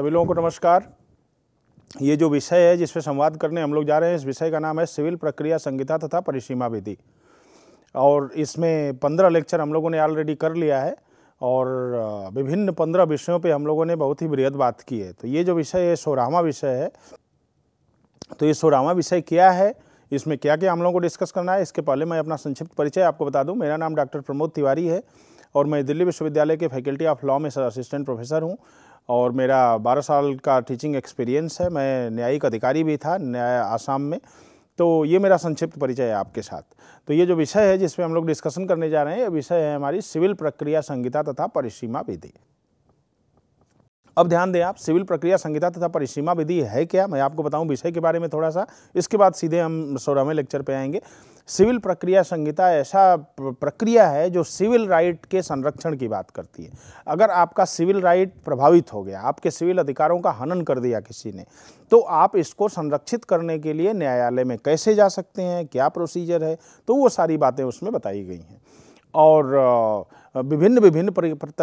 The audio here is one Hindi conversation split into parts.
सभी लोगों को नमस्कार ये जो विषय है जिसपे संवाद करने हम लोग जा रहे हैं इस विषय का नाम है सिविल प्रक्रिया संहिता तथा परिसीमा विधि और इसमें पंद्रह लेक्चर हम लोगों ने ऑलरेडी कर लिया है और विभिन्न पंद्रह विषयों पे हम लोगों ने बहुत ही बृहद बात की है तो ये जो विषय है सोरावा विषय है तो ये सोरावा विषय क्या है इसमें क्या क्या हम लोगों को डिस्कस करना है इसके पहले मैं अपना संक्षिप्त परिचय आपको बता दूँ मेरा नाम डॉक्टर प्रमोद तिवारी है और मैं दिल्ली विश्वविद्यालय के फैकल्टी ऑफ लॉ में असिस्टेंट प्रोफेसर हूँ और मेरा 12 साल का टीचिंग एक्सपीरियंस है मैं न्यायिक अधिकारी भी था न्याय आसाम में तो ये मेरा संक्षिप्त परिचय है आपके साथ तो ये जो विषय है जिसमें हम लोग डिस्कशन करने जा रहे हैं ये विषय है हमारी सिविल प्रक्रिया संहिता तथा परिसीमा विधि अब ध्यान दें आप सिविल प्रक्रिया संहिता तथा परिसीमा विधि है क्या मैं आपको बताऊं विषय के बारे में थोड़ा सा इसके बाद सीधे हम सोलहवें लेक्चर पे आएंगे सिविल प्रक्रिया संहिता ऐसा प्रक्रिया है जो सिविल राइट के संरक्षण की बात करती है अगर आपका सिविल राइट प्रभावित हो गया आपके सिविल अधिकारों का हनन कर दिया किसी ने तो आप इसको संरक्षित करने के लिए न्यायालय में कैसे जा सकते हैं क्या प्रोसीजर है तो वो सारी बातें उसमें बताई गई हैं और विभिन्न विभिन्न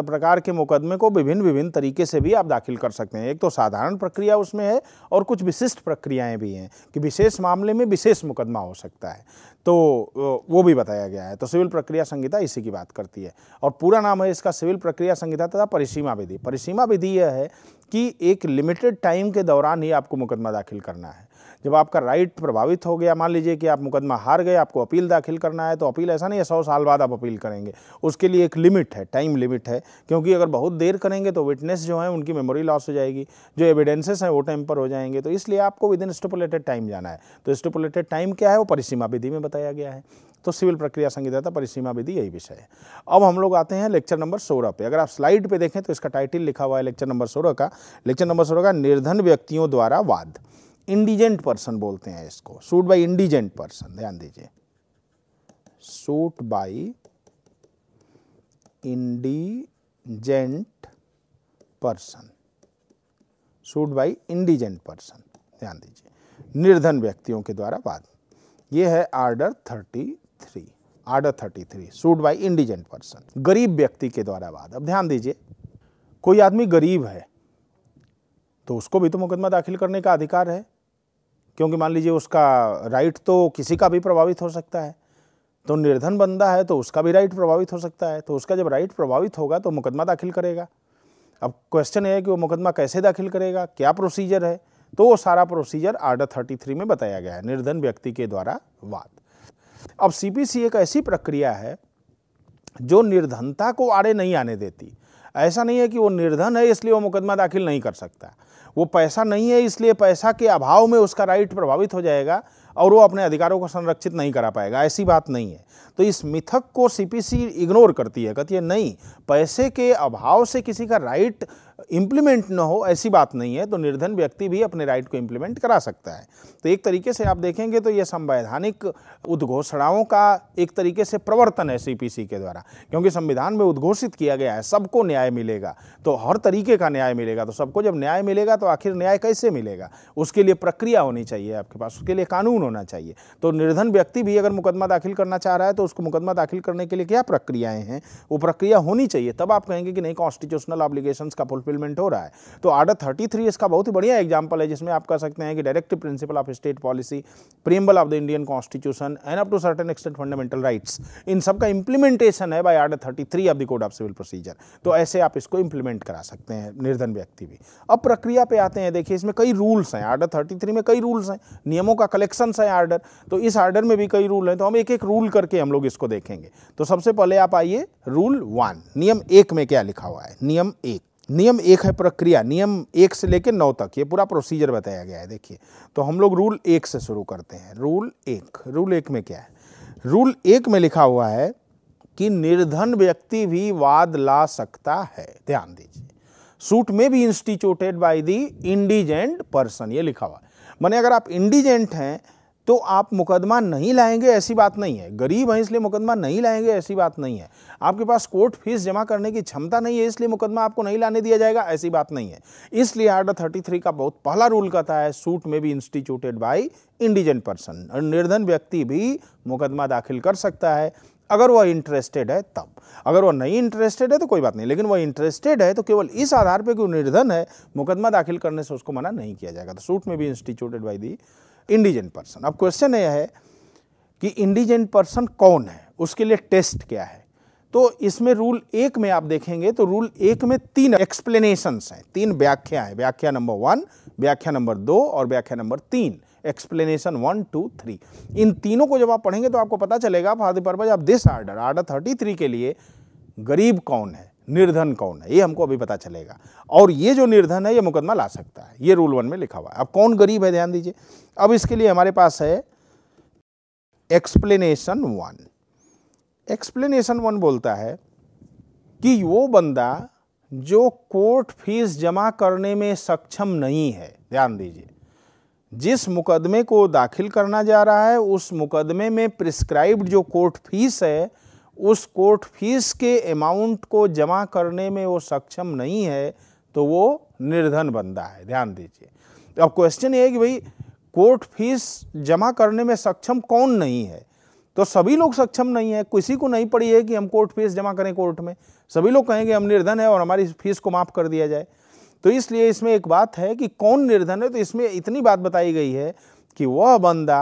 प्रकार के मुकदमे को विभिन्न विभिन्न तरीके से भी आप दाखिल कर सकते हैं एक तो साधारण प्रक्रिया उसमें है और कुछ विशिष्ट प्रक्रियाएं भी हैं कि विशेष मामले में विशेष मुकदमा हो सकता है तो वो भी बताया गया है तो सिविल प्रक्रिया संहिता इसी की बात करती है और पूरा नाम है इसका सिविल प्रक्रिया संहिता तथा परिसीमा विधि परिसीमा विधि यह है कि एक लिमिटेड टाइम के दौरान ही आपको मुकदमा दाखिल करना है जब आपका राइट प्रभावित हो गया मान लीजिए कि आप मुकदमा हार गए आपको अपील दाखिल करना है तो अपील ऐसा नहीं है सौ साल बाद आप अपील करेंगे उसके लिए एक लिमिट है टाइम लिमिट है क्योंकि अगर बहुत देर करेंगे तो विटनेस जो है उनकी मेमोरी लॉस हो जाएगी जो एविडेंसेस हैं वो टाइम पर हो जाएंगे तो इसलिए आपको विद इन स्टिपुलेटेड टाइम जाना है तो स्टिपुलेटेड टाइम क्या है वो परिसीमा विधि में बताया गया है तो सिविल प्रक्रिया संहिता परिसीमा विधि यही विषय है अब हम लोग आते हैं लेक्चर नंबर सोलह पे अगर आप स्लाइड पे देखें तो इसका टाइटल लिखा हुआ है लेक्चर नंबर सोलह का लेक्चर नंबर सोलह का निर्धन व्यक्तियों द्वारा वाद इंडिजेंट पर्सन बोलते हैं इसको सूट बाय इंडिजेंट पर्सन ध्यान दीजिए suit by indigent person suit by indigent person ध्यान दीजिए निर्धन व्यक्तियों के द्वारा बाद ये है order thirty three order thirty three suit by indigent person गरीब व्यक्ति के द्वारा बाद अब ध्यान दीजिए कोई आदमी गरीब है तो उसको भी तो मुकदमा दाखिल करने का अधिकार है क्योंकि मान लीजिए उसका राइट तो किसी का भी प्रभावित हो सकता है तो निर्धन बंदा है तो उसका भी राइट प्रभावित हो सकता है तो उसका जब राइट प्रभावित होगा तो मुकदमा दाखिल करेगा अब क्वेश्चन है कि वो मुकदमा कैसे दाखिल करेगा क्या प्रोसीजर है तो वो सारा प्रोसीजर आर्डर थ्री में बताया गया है निर्धन व्यक्ति के द्वारा वाद अब सीपीसी एक ऐसी प्रक्रिया है जो निर्धनता को आड़े नहीं आने देती ऐसा नहीं है कि वो निर्धन है इसलिए वो मुकदमा दाखिल नहीं कर सकता वो पैसा नहीं है इसलिए पैसा के अभाव में उसका राइट प्रभावित हो जाएगा और वो अपने अधिकारों को संरक्षित नहीं करा पाएगा ऐसी बात नहीं है तो इस मिथक को सीपीसी इग्नोर करती है कहती है नहीं पैसे के अभाव से किसी का राइट इम्प्लीमेंट ना हो ऐसी बात नहीं है तो निर्धन व्यक्ति भी अपने राइट को इम्प्लीमेंट करा सकता है तो एक तरीके से आप देखेंगे तो यह संवैधानिक उद्घोषणाओं का एक तरीके से प्रवर्तन है सीपीसी के द्वारा क्योंकि संविधान में उद्घोषित किया गया है सबको न्याय मिलेगा तो हर तरीके का न्याय मिलेगा तो सबको जब न्याय मिलेगा तो आखिर न्याय कैसे मिलेगा उसके लिए प्रक्रिया होनी चाहिए आपके पास उसके लिए कानून होना चाहिए तो निर्धन व्यक्ति भी अगर मुकदमा दाखिल करना चाह रहा है तो उसको मुकदमा दाखिल करने के लिए क्या प्रक्रियाएं हैं वो प्रक्रिया होनी चाहिए तब आप कहेंगे कि नहीं कॉन्स्टिट्यूशनल ऑब्लिगेशन का फुलफिलमेंट हो रहा है तो आर्डर थर्टी थ्री इसका बहुत ही बढ़िया एग्जाम्पल है जिसमें आप कह सकते हैं कि directive principle of state policy preamble of the Indian constitution and up to certain extent fundamental rights इन सब का इंप्लीमेंटेशन है by order thirty three of the code of civil procedure तो ऐसे आप इसको इंप्लीमेंट करा सकते हैं निर्धन व्यक्ति भी अब प्रक्रिया पे आते हैं देखिए इसमें कई रूल्स हैं आर्डर थर्टी थ्री में कई रूल्स हैं नियमों का कलेक्शन है आर्डर तो इस आर्डर में भी कई रूल हैं तो हम एक एक रूल करके हम लोग लोग इसको देखेंगे तो सबसे पहले आप आइए रूल वन नियम एक में क्या लिखा हुआ है नियम एक नियम एक है प्रक्रिया नियम एक से लेकर नौ तक ये पूरा प्रोसीजर बताया गया है देखिए तो हम लोग रूल एक से शुरू करते हैं रूल एक रूल एक में क्या है रूल एक में लिखा हुआ है कि निर्धन व्यक्ति भी वाद ला सकता है ध्यान दीजिए सूट में भी instituted by the indigent person ये लिखा हुआ है मैंने अगर आप इंडिजेंट हैं तो आप मुकदमा नहीं लाएंगे ऐसी बात नहीं है गरीब हैं इसलिए मुकदमा नहीं लाएंगे ऐसी बात नहीं है आपके पास कोर्ट फीस जमा करने की क्षमता नहीं है इसलिए मुकदमा आपको नहीं लाने दिया जाएगा ऐसी बात नहीं है इसलिए आर्डर थर्टी थ्री का बहुत पहला रूल कहता है सूट में भी इंस्टीट्यूटेड बाई इंडिजेंट पर्सन निर्धन व्यक्ति भी मुकदमा दाखिल कर सकता है अगर वह इंटरेस्टेड है तब अगर वह नहीं इंटरेस्टेड है तो कोई बात नहीं लेकिन वह इंटरेस्टेड है तो केवल इस आधार पर कि निर्धन है मुकदमा दाखिल करने से उसको मना नहीं किया जाएगा तो सूट में भी instituted by the indigent person अब क्वेश्चन यह है कि इंडिजेंट पर्सन कौन है उसके लिए टेस्ट क्या है तो इसमें रूल एक में आप देखेंगे तो रूल एक में तीन एक्सप्लेनेशन हैं तीन व्याख्या है व्याख्या नंबर वन व्याख्या नंबर दो और व्याख्या नंबर तीन एक्सप्लेनेशन वन टू थ्री इन तीनों को जब आप पढ़ेंगे तो आपको पता चलेगा फॉर पर्पज आप this order order thirty three के लिए गरीब कौन है निर्धन कौन है ये हमको अभी पता चलेगा और ये जो निर्धन है ये मुकदमा ला सकता है ये रूल वन में लिखा हुआ है अब कौन गरीब है ध्यान दीजिए अब इसके लिए हमारे पास है एक्सप्लेनेशन वन एक्सप्लेनेशन वन बोलता है कि वो बंदा जो कोर्ट फीस जमा करने में सक्षम नहीं है ध्यान दीजिए जिस मुकदमे को दाखिल करना जा रहा है उस मुकदमे में प्रिस्क्राइब्ड जो कोर्ट फीस है उस कोर्ट फीस के अमाउंट को जमा करने में वो सक्षम नहीं है तो वो निर्धन बनता है ध्यान दीजिए तो अब क्वेश्चन ये है कि भाई कोर्ट फीस जमा करने में सक्षम कौन नहीं है तो सभी लोग सक्षम नहीं है किसी को नहीं पड़ी है कि हम कोर्ट फीस जमा करें कोर्ट में सभी लोग कहेंगे हम निर्धन है और हमारी फीस को माफ़ कर दिया जाए तो इसलिए इसमें एक बात है कि कौन निर्धन है तो इसमें इतनी बात बताई गई है कि वह बंदा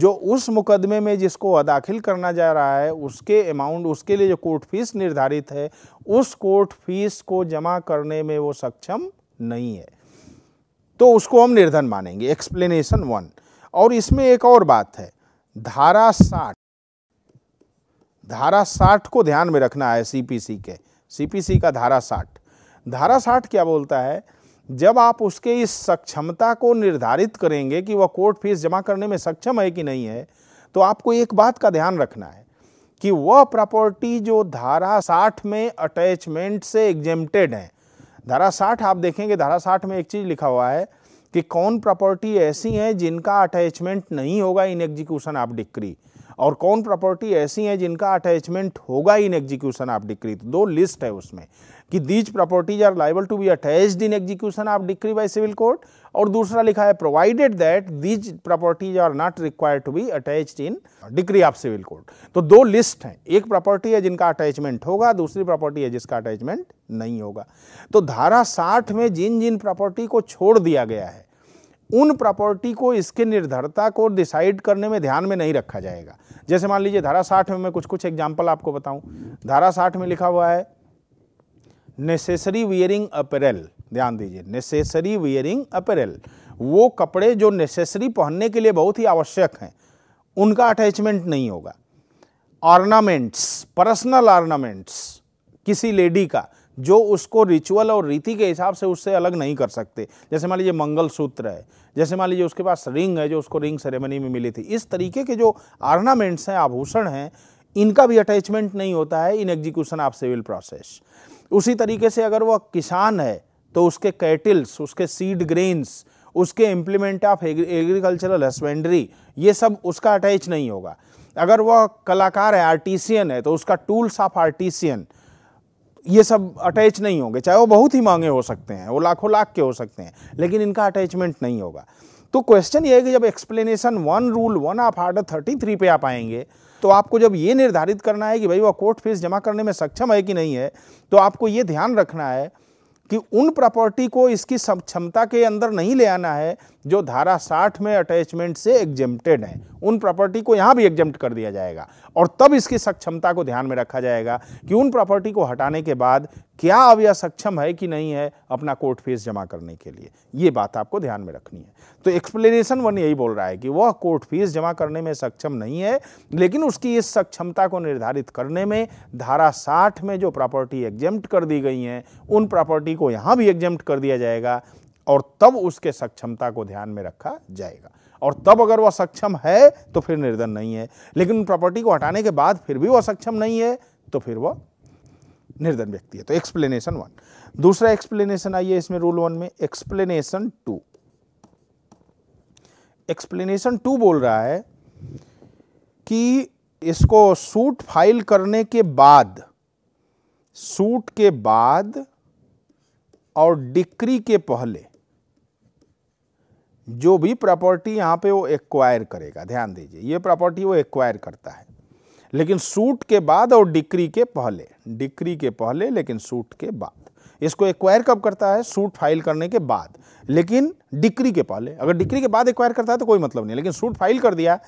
जो उस मुकदमे में जिसको दाखिल करना जा रहा है उसके अमाउंट उसके लिए जो कोर्ट फीस निर्धारित है उस कोर्ट फीस को जमा करने में वो सक्षम नहीं है तो उसको हम निर्धन मानेंगे एक्सप्लेनेशन वन और इसमें एक और बात है धारा साठ धारा साठ को ध्यान में रखना है सीपीसी के सीपीसी का धारा साठ धारा साठ क्या बोलता है जब आप उसके इस सक्षमता को निर्धारित करेंगे कि वह कोर्ट फीस जमा करने में सक्षम है कि नहीं है तो आपको एक बात का ध्यान रखना है कि वह प्रॉपर्टी जो धारा साठ में अटैचमेंट से एग्जेम्प्टेड है धारा साठ आप देखेंगे धारा साठ में एक चीज़ लिखा हुआ है कि कौन प्रॉपर्टी ऐसी है जिनका अटैचमेंट नहीं होगा इन एग्जीक्यूशन ऑफ डिक्री और कौन प्रॉपर्टी ऐसी हैं जिनका अटैचमेंट होगा इन एग्जीक्यूशन ऑफ डिक्री तो दो लिस्ट है उसमें कि these properties are liable to be attached in execution of decree by civil court और दूसरा लिखा है provided that these properties are not required to be attached in decree of civil court तो दो लिस्ट हैं एक प्रॉपर्टी है जिनका अटैचमेंट होगा दूसरी प्रॉपर्टी है जिसका अटैचमेंट नहीं होगा तो धारा साठ में जिन जिन प्रॉपर्टी को छोड़ दिया गया है उन प्रॉपर्टी को इसके निर्धारता को डिसाइड करने में ध्यान में नहीं रखा जाएगा जैसे मान लीजिए धारा साठ में मैं कुछ कुछ एग्जाम्पल आपको बताऊं धारा साठ में लिखा हुआ है नेसेसरी वियरिंग अपेरल ध्यान दीजिए नेसेसरी वियरिंग अपेरल वो कपड़े जो नेसेसरी पहनने के लिए बहुत ही आवश्यक हैं उनका अटैचमेंट नहीं होगा ऑर्नामेंट्स पर्सनल ऑर्नामेंट्स किसी लेडी का जो उसको रिचुअल और रीति के हिसाब से उससे अलग नहीं कर सकते जैसे मान लीजिए मंगल सूत्र है जैसे मान लीजिए उसके पास रिंग है जो उसको रिंग सेरेमनी में मिली थी इस तरीके के जो आर्नामेंट्स हैं आभूषण हैं इनका भी अटैचमेंट नहीं होता है in execution of civil process उसी तरीके से अगर वह किसान है तो उसके कैटल्स उसके सीड ग्रेन्स उसके इम्प्लीमेंट ऑफ एग्रीकल्चरल हस्बेंड्री ये सब उसका अटैच नहीं होगा अगर वह कलाकार है आर्टिसियन है तो उसका टूल्स ऑफ आर्टिसियन ये सब अटैच नहीं होंगे चाहे वो बहुत ही मांगे हो सकते हैं वो लाखों लाख के हो सकते हैं लेकिन इनका अटैचमेंट नहीं होगा तो क्वेश्चन ये है कि जब explanation one rule one of order thirty three पे आप आएंगे तो आपको जब ये निर्धारित करना है कि भाई वह कोर्ट फीस जमा करने में सक्षम है कि नहीं है तो आपको ये ध्यान रखना है कि उन प्रॉपर्टी को इसकी क्षमता के अंदर नहीं ले आना है जो धारा 60 में अटैचमेंट से एग्जेम्प्टेड हैं उन प्रॉपर्टी को यहाँ भी एग्जेम्प्ट कर दिया जाएगा और तब इसकी सक्षमता को ध्यान में रखा जाएगा कि उन प्रॉपर्टी को हटाने के बाद क्या अब यह सक्षम है कि नहीं है अपना कोर्ट फीस जमा करने के लिए ये बात आपको ध्यान में रखनी है तो एक्सप्लेनेशन वन यही बोल रहा है कि वह कोर्ट फीस जमा करने में सक्षम नहीं है लेकिन उसकी इस सक्षमता को निर्धारित करने में धारा साठ में जो प्रॉपर्टी एग्जेम्प्ट कर दी गई हैं उन प्रॉपर्टी को यहाँ भी एग्जेम्प्ट कर दिया जाएगा और तब उसके सक्षमता को ध्यान में रखा जाएगा और तब अगर वह सक्षम है तो फिर निर्धन नहीं है लेकिन प्रॉपर्टी को हटाने के बाद फिर भी वह सक्षम नहीं है तो फिर वह निर्धन व्यक्ति है तो एक्सप्लेनेशन वन दूसरा एक्सप्लेनेशन आइए इसमें रूल वन में एक्सप्लेनेशन टू एक्सप्लेनेशन टू बोल रहा है कि इसको सूट फाइल करने के बाद सूट के बाद और डिक्री के पहले जो भी प्रॉपर्टी यहाँ पे वो एक्वायर करेगा ध्यान दीजिए ये प्रॉपर्टी वो एक्वायर करता है लेकिन सूट के बाद और डिक्री के पहले डिक्री के पहले लेकिन सूट के बाद इसको एक्वायर कब करता है सूट फाइल करने के बाद लेकिन डिक्री के पहले अगर डिक्री के बाद एक्वायर करता है तो कोई मतलब नहीं लेकिन सूट फाइल कर दिया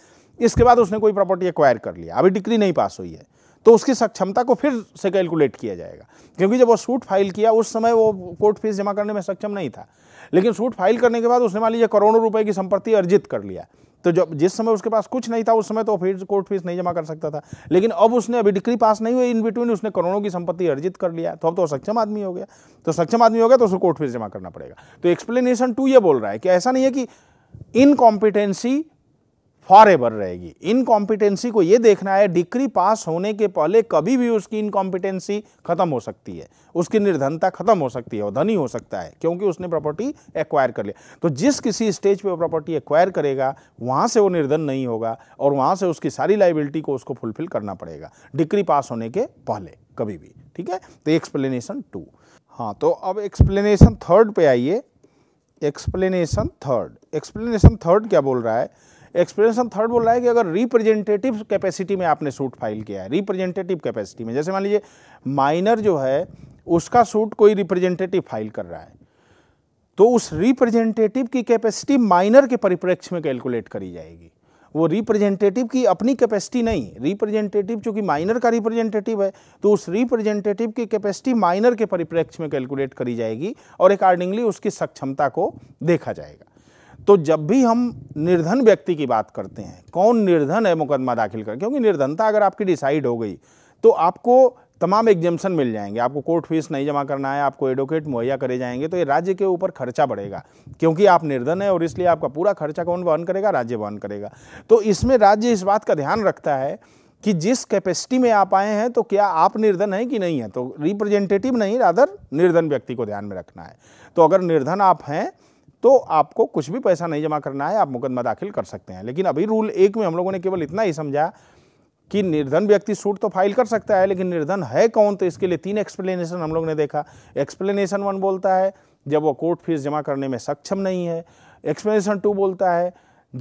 इसके बाद उसने कोई प्रॉपर्टी एक्वायर कर लिया अभी डिक्री नहीं पास हुई है तो उसकी सक्षमता को फिर से कैलकुलेट किया जाएगा क्योंकि जब वो सूट फाइल किया उस समय वो कोर्ट फीस जमा करने में सक्षम नहीं था लेकिन सूट फाइल करने के बाद उसने मान लीजिए करोड़ों रुपए की संपत्ति अर्जित कर लिया तो जब जिस समय उसके पास कुछ नहीं था उस समय तो फिर कोर्ट फीस नहीं जमा कर सकता था लेकिन अब उसने अभी डिग्री पास नहीं हुई इन बिटवीन उसने करोड़ों की संपत्ति अर्जित कर लिया तो अब तो सक्षम आदमी हो गया तो सक्षम आदमी हो गया तो उसको कोर्ट फीस जमा करना पड़ेगा तो एक्सप्लेनेशन टू ये बोल रहा है कि ऐसा नहीं है कि इनकॉम्पिटेंसी फॉर एवर रहेगी इनकॉम्पिटेंसी को ये देखना है डिग्री पास होने के पहले कभी भी उसकी इनकॉम्पिटेंसी खत्म हो सकती है उसकी निर्धनता खत्म हो सकती है और धनी हो सकता है क्योंकि उसने प्रॉपर्टी एक्वायर कर लिया तो जिस किसी स्टेज पे वो प्रॉपर्टी एक्वायर करेगा वहाँ से वो निर्धन नहीं होगा और वहाँ से उसकी सारी लाइबिलिटी को उसको फुलफिल करना पड़ेगा डिग्री पास होने के पहले कभी भी ठीक है तो एक्सप्लेनेशन टू हाँ तो अब एक्सप्लेनेशन थर्ड पे आइए एक्सप्लेनेशन थर्ड एक्सप्लेनेशन थर्ड क्या बोल रहा है एक्सप्रेशन थर्ड बोल रहा है कि अगर रिप्रेजेंटेटिव कैपेसिटी में आपने सूट फाइल किया है रिप्रेजेंटेटिव कैपेसिटी में जैसे मान लीजिए माइनर जो है उसका सूट कोई रिप्रेजेंटेटिव फाइल कर रहा है तो उस रिप्रेजेंटेटिव की कैपेसिटी माइनर के परिप्रेक्ष्य में कैलकुलेट करी जाएगी वो रिप्रेजेंटेटिव की अपनी कैपेसिटी नहीं रिप्रेजेंटेटिव चूंकि माइनर का रिप्रेजेंटेटिव है तो उस रिप्रेजेंटेटिव की कैपेसिटी माइनर के परिप्रेक्ष्य में कैलकुलेट करी जाएगी और अकॉर्डिंगली उसकी सक्षमता को देखा जाएगा तो जब भी हम निर्धन व्यक्ति की बात करते हैं कौन निर्धन है मुकदमा दाखिल कर क्योंकि निर्धनता अगर आपकी डिसाइड हो गई तो आपको तमाम एग्जेम्पन मिल जाएंगे आपको कोर्ट फीस नहीं जमा करना है आपको एडवोकेट मुहैया करे जाएंगे तो ये राज्य के ऊपर खर्चा बढ़ेगा क्योंकि आप निर्धन है और इसलिए आपका पूरा खर्चा कौन वहन करेगा राज्य वहन करेगा तो इसमें राज्य इस बात का ध्यान रखता है कि जिस कैपेसिटी में आप आए हैं तो क्या आप निर्धन हैं कि नहीं है तो रिप्रेजेंटेटिव नहीं राधर निर्धन व्यक्ति को ध्यान में रखना है तो अगर निर्धन आप हैं तो आपको कुछ भी पैसा नहीं जमा करना है आप मुकदमा दाखिल कर सकते हैं लेकिन अभी रूल एक में हम लोगों ने केवल इतना ही समझा कि निर्धन व्यक्ति सूट तो फाइल कर सकता है लेकिन निर्धन है कौन तो इसके लिए तीन एक्सप्लेनेशन हम लोग ने देखा एक्सप्लेनेशन वन बोलता है जब वो कोर्ट फीस जमा करने में सक्षम नहीं है एक्सप्लेनेशन टू बोलता है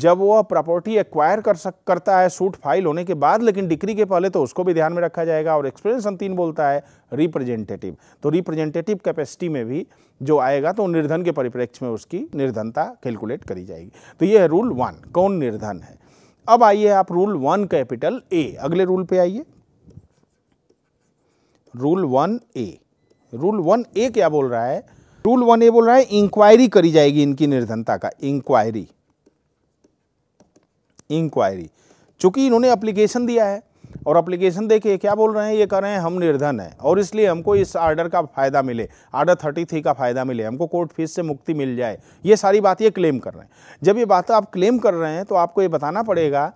जब वह प्रॉपर्टी एक्वायर कर सक करता है सूट फाइल होने के बाद लेकिन डिक्री के पहले तो उसको भी ध्यान में रखा जाएगा और एक्सपीरियंस तीन बोलता है रिप्रेजेंटेटिव तो रिप्रेजेंटेटिव कैपेसिटी में भी जो आएगा तो निर्धन के परिप्रेक्ष्य में उसकी निर्धनता कैलकुलेट करी जाएगी तो ये है रूल वन कौन निर्धन है अब आइए आप रूल वन कैपिटल ए अगले रूल पे आइए rule one A rule one A क्या बोल रहा है रूल वन ए बोल रहा है इंक्वायरी करी जाएगी इनकी निर्धनता का इंक्वायरी इंक्वायरी चूँकि इन्होंने अप्लीकेशन दिया है और अप्लीकेशन देखिए क्या बोल रहे हैं ये कह रहे हैं हम निर्धन हैं और इसलिए हमको इस आर्डर का फ़ायदा मिले आर्डर थर्टी थ्री का फ़ायदा मिले हमको कोर्ट फीस से मुक्ति मिल जाए ये सारी बात ये क्लेम कर रहे हैं जब ये बात आप क्लेम कर रहे हैं तो आपको ये बताना पड़ेगा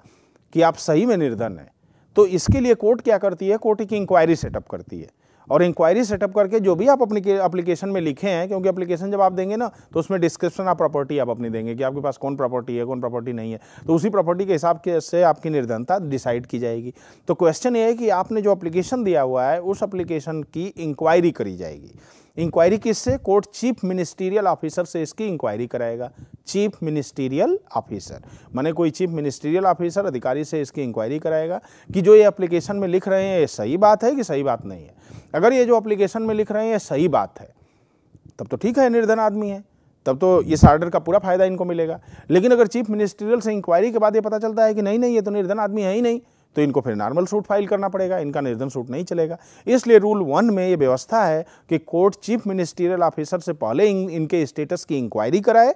कि आप सही में निर्धन हैं तो इसके लिए कोर्ट क्या करती है कोर्ट एक इंक्वायरी सेटअप करती है और इंक्वायरी सेटअप करके जो भी आप अपनी एप्लीकेशन में लिखे हैं क्योंकि एप्लीकेशन जब आप देंगे ना तो उसमें डिस्क्रिप्शन आप प्रॉपर्टी आप अपनी देंगे कि आपके पास कौन प्रॉपर्टी है कौन प्रॉपर्टी नहीं है तो उसी प्रॉपर्टी के हिसाब से आपकी निर्धनता डिसाइड की जाएगी तो क्वेश्चन ये है कि आपने जो अप्लीकेशन दिया हुआ है उस अप्लीकेशन की इंक्वायरी करी जाएगी इंक्वायरी किससे कोर्ट चीफ मिनिस्टीरियल ऑफिसर से इसकी इंक्वायरी कराएगा चीफ मिनिस्टीरियल ऑफिसर माने कोई चीफ मिनिस्टीरियल ऑफिसर अधिकारी से इसकी इंक्वायरी कराएगा कि जो ये एप्लीकेशन में लिख रहे हैं ये सही बात है कि सही बात नहीं है अगर ये जो अप्लीकेशन में लिख रहे हैं ये सही बात है तब तो ठीक है निर्धन आदमी है तब तो इस आर्डर का पूरा फायदा इनको मिलेगा लेकिन अगर चीफ मिनिस्ट्रियल से इंक्वायरी के बाद ये पता चलता है कि नहीं नहीं ये तो निर्धन आदमी है ही नहीं तो इनको फिर नॉर्मल सूट फाइल करना पड़ेगा इनका निर्धन सूट नहीं चलेगा इसलिए रूल वन में ये व्यवस्था है कि कोर्ट चीफ मिनिस्ट्रियल ऑफिसर से पहले इन, इनके स्टेटस की इंक्वायरी कराए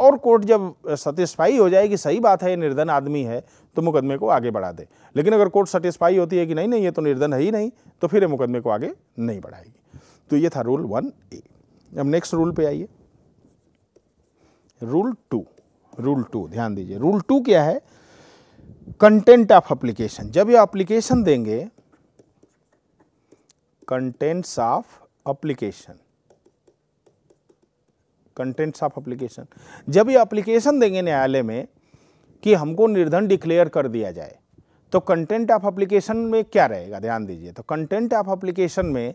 और कोर्ट जब सेटिस्फाई हो जाए कि सही बात है ये निर्धन आदमी है तो मुकदमे को आगे बढ़ा दे लेकिन अगर कोर्ट सेटिस्फाई होती है कि नहीं नहीं ये तो निर्धन है ही नहीं तो फिर ये मुकदमे को आगे नहीं बढ़ाएगी तो ये था रूल वन ए अब नेक्स्ट रूल पे आइए रूल टू रूल टू ध्यान दीजिए रूल टू क्या है कंटेंट ऑफ एप्लीकेशन जब ये एप्लीकेशन देंगे contents of application contents of application जब ये अप्लीकेशन देंगे न्यायालय में कि हमको निर्धन डिक्लेयर कर दिया जाए तो कंटेंट ऑफ अप्लीकेशन में क्या रहेगा ध्यान दीजिए तो कंटेंट ऑफ अप्लीकेशन में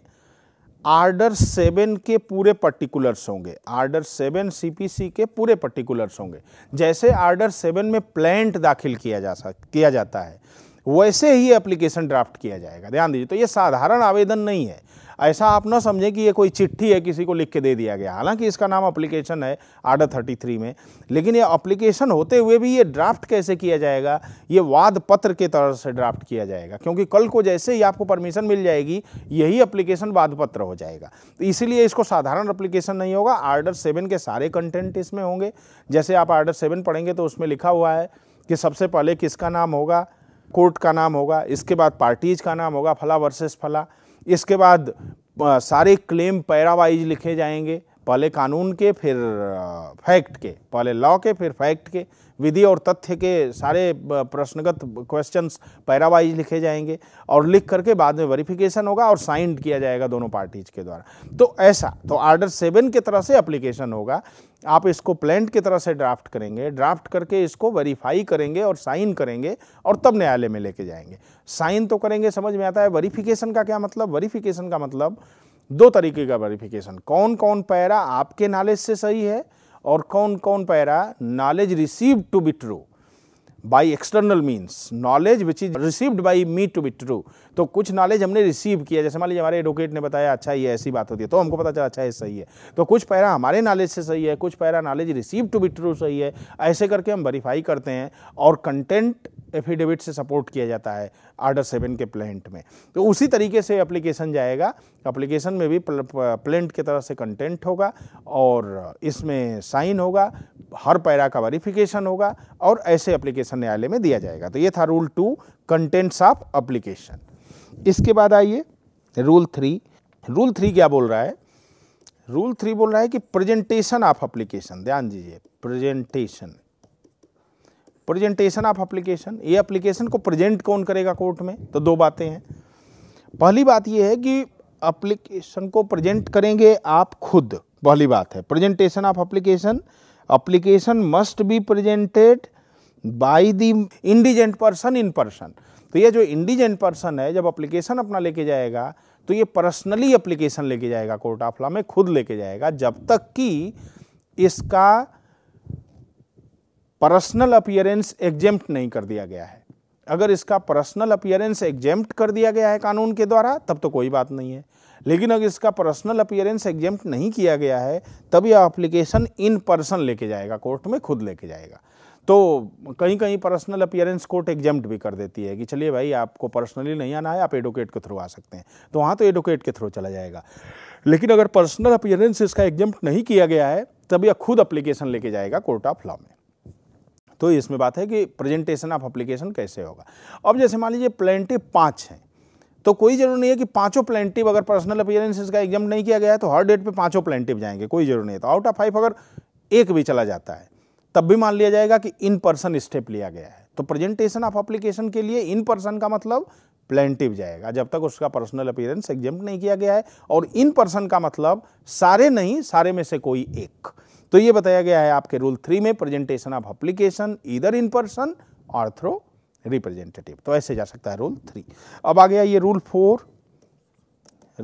आर्डर सेवन के पूरे पर्टिकुलर्स होंगे आर्डर सेवन सीपीसी के पूरे पर्टिकुलर्स होंगे जैसे आर्डर सेवन में प्लेंट दाखिल किया जा सक किया जाता है वैसे ही एप्लीकेशन ड्राफ्ट किया जाएगा ध्यान दीजिए तो ये साधारण आवेदन नहीं है ऐसा आप ना समझें कि ये कोई चिट्ठी है किसी को लिख के दे दिया गया हालांकि इसका नाम अप्लीकेशन है आर्डर थर्टी थ्री में लेकिन ये अप्लीकेशन होते हुए भी ये ड्राफ्ट कैसे किया जाएगा ये वाद पत्र के तरह से ड्राफ्ट किया जाएगा क्योंकि कल को जैसे ही आपको परमिशन मिल जाएगी यही अप्लीकेशन वाद पत्र हो जाएगा तो इसीलिए इसको साधारण अप्लीकेशन नहीं होगा आर्डर सेवन के सारे कंटेंट इसमें होंगे जैसे आप आर्डर सेवन पढ़ेंगे तो उसमें लिखा हुआ है कि सबसे पहले किसका नाम होगा कोर्ट का नाम होगा इसके बाद पार्टीज का नाम होगा फला वर्सेस फला इसके बाद सारे क्लेम पैरावाइज लिखे जाएंगे पहले कानून के फिर फैक्ट के पहले लॉ के फिर फैक्ट के विधि और तथ्य के सारे प्रश्नगत क्वेश्चंस पैरावाइज लिखे जाएंगे और लिख करके बाद में वेरिफिकेशन होगा और साइंड किया जाएगा दोनों पार्टीज के द्वारा तो ऐसा तो आर्डर सेवन के तरह से अप्लीकेशन होगा आप इसको प्लेंट की तरह से ड्राफ्ट करेंगे ड्राफ्ट करके इसको वेरीफाई करेंगे और साइन करेंगे और तब न्यायालय में लेके जाएंगे साइन तो करेंगे समझ में आता है वेरीफिकेशन का क्या मतलब वेरीफिकेशन का मतलब दो तरीके का वेरीफिकेशन कौन कौन पैरा आपके नॉलेज से सही है और कौन कौन para knowledge receive to be true by external means knowledge which is received by me to be true तो कुछ नॉलेज हमने रिसीव किया जैसे मान लीजिए हमारे एडवोकेट ने बताया अच्छा ये ऐसी बात होती है तो हमको पता चला अच्छा ये सही है तो कुछ पैरा हमारे नॉलेज से सही है कुछ para knowledge receive to be true सही है ऐसे करके हम वेरीफाई करते हैं और कंटेंट एफिडेविट से सपोर्ट किया जाता है आर्डर सेवन के प्लेंट में तो उसी तरीके से एप्लीकेशन जाएगा एप्लीकेशन में भी प्लेंट की तरह से कंटेंट होगा और इसमें साइन होगा हर पैरा का वेरिफिकेशन होगा और ऐसे एप्लीकेशन न्यायालय में दिया जाएगा तो ये था rule two contents of application इसके बाद आइए रूल थ्री रूल थ्री क्या बोल रहा है रूल थ्री बोल रहा है कि प्रेजेंटेशन ऑफ अप्लीकेशन ध्यान दीजिए प्रेजेंटेशन प्रेजेंटेशन ऑफ अप्लीकेशन ये अप्लीकेशन को प्रेजेंट कौन करेगा कोर्ट में तो दो बातें हैं पहली बात ये है कि अप्लीकेशन को प्रेजेंट करेंगे आप खुद पहली बात है presentation of application application must be presented by the indigent person in person तो ये जो इंडिजेंट पर्सन है जब अप्लीकेशन अपना लेके जाएगा तो ये पर्सनली अप्लीकेशन लेके जाएगा कोर्ट ऑफ लॉ में खुद लेके जाएगा जब तक कि इसका पर्सनल अपियरेंस एग्जेम्प्ट नहीं कर दिया गया है अगर इसका पर्सनल अपियरेंस एग्जेम्प्ट कर दिया गया है कानून के द्वारा तब तो कोई बात नहीं है लेकिन अगर इसका पर्सनल अपियरेंस एग्जेम्प्ट नहीं किया गया है तब यह अप्लीकेशन इन पर्सन लेके जाएगा कोर्ट में खुद लेके जाएगा तो कहीं कहीं पर्सनल अपियरेंस कोर्ट एग्जेम्प्ट भी कर देती है कि चलिए भाई आपको पर्सनली नहीं आना है आप एडवोकेट के थ्रू आ सकते हैं तो वहाँ तो एडवोकेट के थ्रू चला जाएगा लेकिन अगर पर्सनल अपियरेंस इसका एग्जेम्प्ट नहीं किया गया है तब यह खुद अप्लीकेशन लेके जाएगा कोर्ट ऑफ लॉ में तो इसमें बात है कि प्रेजेंटेशन ऑफ अप्लीकेशन कैसे होगा अब जैसे मान लीजिए प्लेंटिव पाँच हैं तो कोई जरूरी नहीं है कि पांचों प्लेंटिव अगर पर्सनल अपियरेंसेज का एग्जाम नहीं किया गया है तो हर डेट पे पांचों प्लेंटिव जाएंगे कोई जरूरी नहीं है तो आउट ऑफ फाइव अगर एक भी चला जाता है तब भी मान लिया जाएगा कि इन पर्सन स्टेप लिया गया है तो प्रेजेंटेशन ऑफ अप्लीकेशन के लिए इन पर्सन का मतलब प्लेंटिव जाएगा जब तक उसका पर्सनल अपियरेंस एग्जाम नहीं किया गया है और इन पर्सन का मतलब सारे नहीं सारे में से कोई एक तो ये बताया गया है आपके रूल थ्री में प्रेजेंटेशन ऑफ अप्लीकेशन इधर इन पर्सन और थ्रो रिप्रेजेंटेटिव तो ऐसे जा सकता है रूल थ्री अब आ गया ये रूल फोर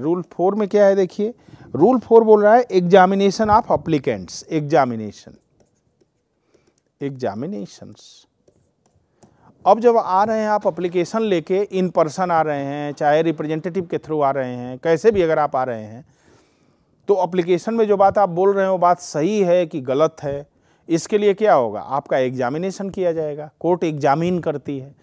रूल फोर में क्या है देखिए रूल फोर बोल रहा है examination of applicants examination examination अब जब आ रहे हैं आप अप्लीकेशन लेके इन पर्सन आ रहे हैं चाहे रिप्रेजेंटेटिव के थ्रू आ रहे हैं कैसे भी अगर आप आ रहे हैं तो अप्लीकेशन में जो बात आप बोल रहे हैं वो बात सही है कि गलत है इसके लिए क्या होगा आपका एग्जामिनेशन किया जाएगा कोर्ट एग्जामिन करती है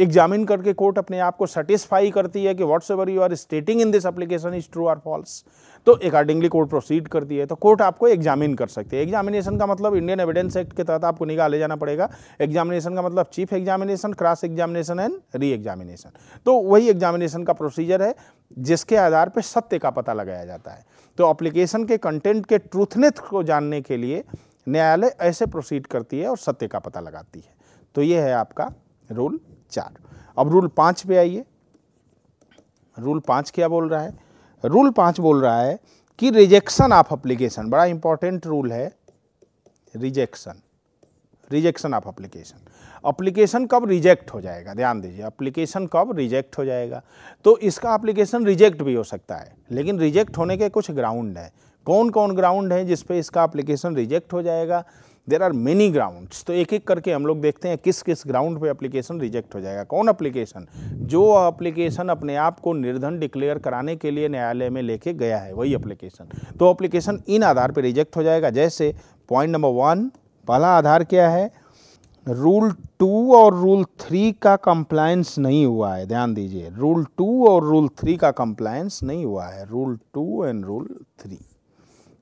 एग्जामिन करके कोर्ट अपने आप को सेटिस्फाई करती है कि whatsoever you are stating in this application is true or false तो अकॉर्डिंगली कोर्ट प्रोसीड करती है तो कोर्ट आपको एग्जामिन कर सकती है एग्जामिनेशन का मतलब इंडियन एविडेंस एक्ट के तहत आपको निकाले जाना पड़ेगा एग्जामिनेशन का मतलब chief examination cross examination and reexamination तो वही एग्जामिनेशन का प्रोसीजर है जिसके आधार पर सत्य का पता लगाया जाता है तो अप्लीकेशन के कंटेंट के ट्रूथनेथ को जानने के लिए न्यायालय ऐसे प्रोसीड करती है और सत्य का पता लगाती है तो ये है आपका रूल चार अब रूल पाँच पे आइए रूल पाँच क्या बोल रहा है रूल पाँच बोल रहा है कि रिजेक्शन ऑफ अप्लीकेशन बड़ा इंपॉर्टेंट रूल है rejection rejection of application application कब रिजेक्ट हो जाएगा ध्यान दीजिए अप्लीकेशन कब रिजेक्ट हो जाएगा तो इसका अप्लीकेशन रिजेक्ट भी हो सकता है लेकिन रिजेक्ट होने के कुछ ग्राउंड है कौन कौन ग्राउंड है जिस पे इसका अप्लीकेशन रिजेक्ट हो जाएगा देर आर मेनी ग्राउंड्स तो एक एक करके हम लोग देखते हैं किस किस ग्राउंड पे एप्लीकेशन रिजेक्ट हो जाएगा कौन एप्लीकेशन जो एप्लीकेशन अपने आप को निर्धन डिक्लेयर कराने के लिए न्यायालय में लेके गया है वही एप्लीकेशन तो एप्लीकेशन इन आधार पर रिजेक्ट हो जाएगा जैसे पॉइंट नंबर वन पहला आधार क्या है रूल टू और रूल थ्री का कंप्लायंस नहीं हुआ है ध्यान दीजिए रूल टू और रूल थ्री का कंप्लायंस नहीं हुआ है rule two and rule three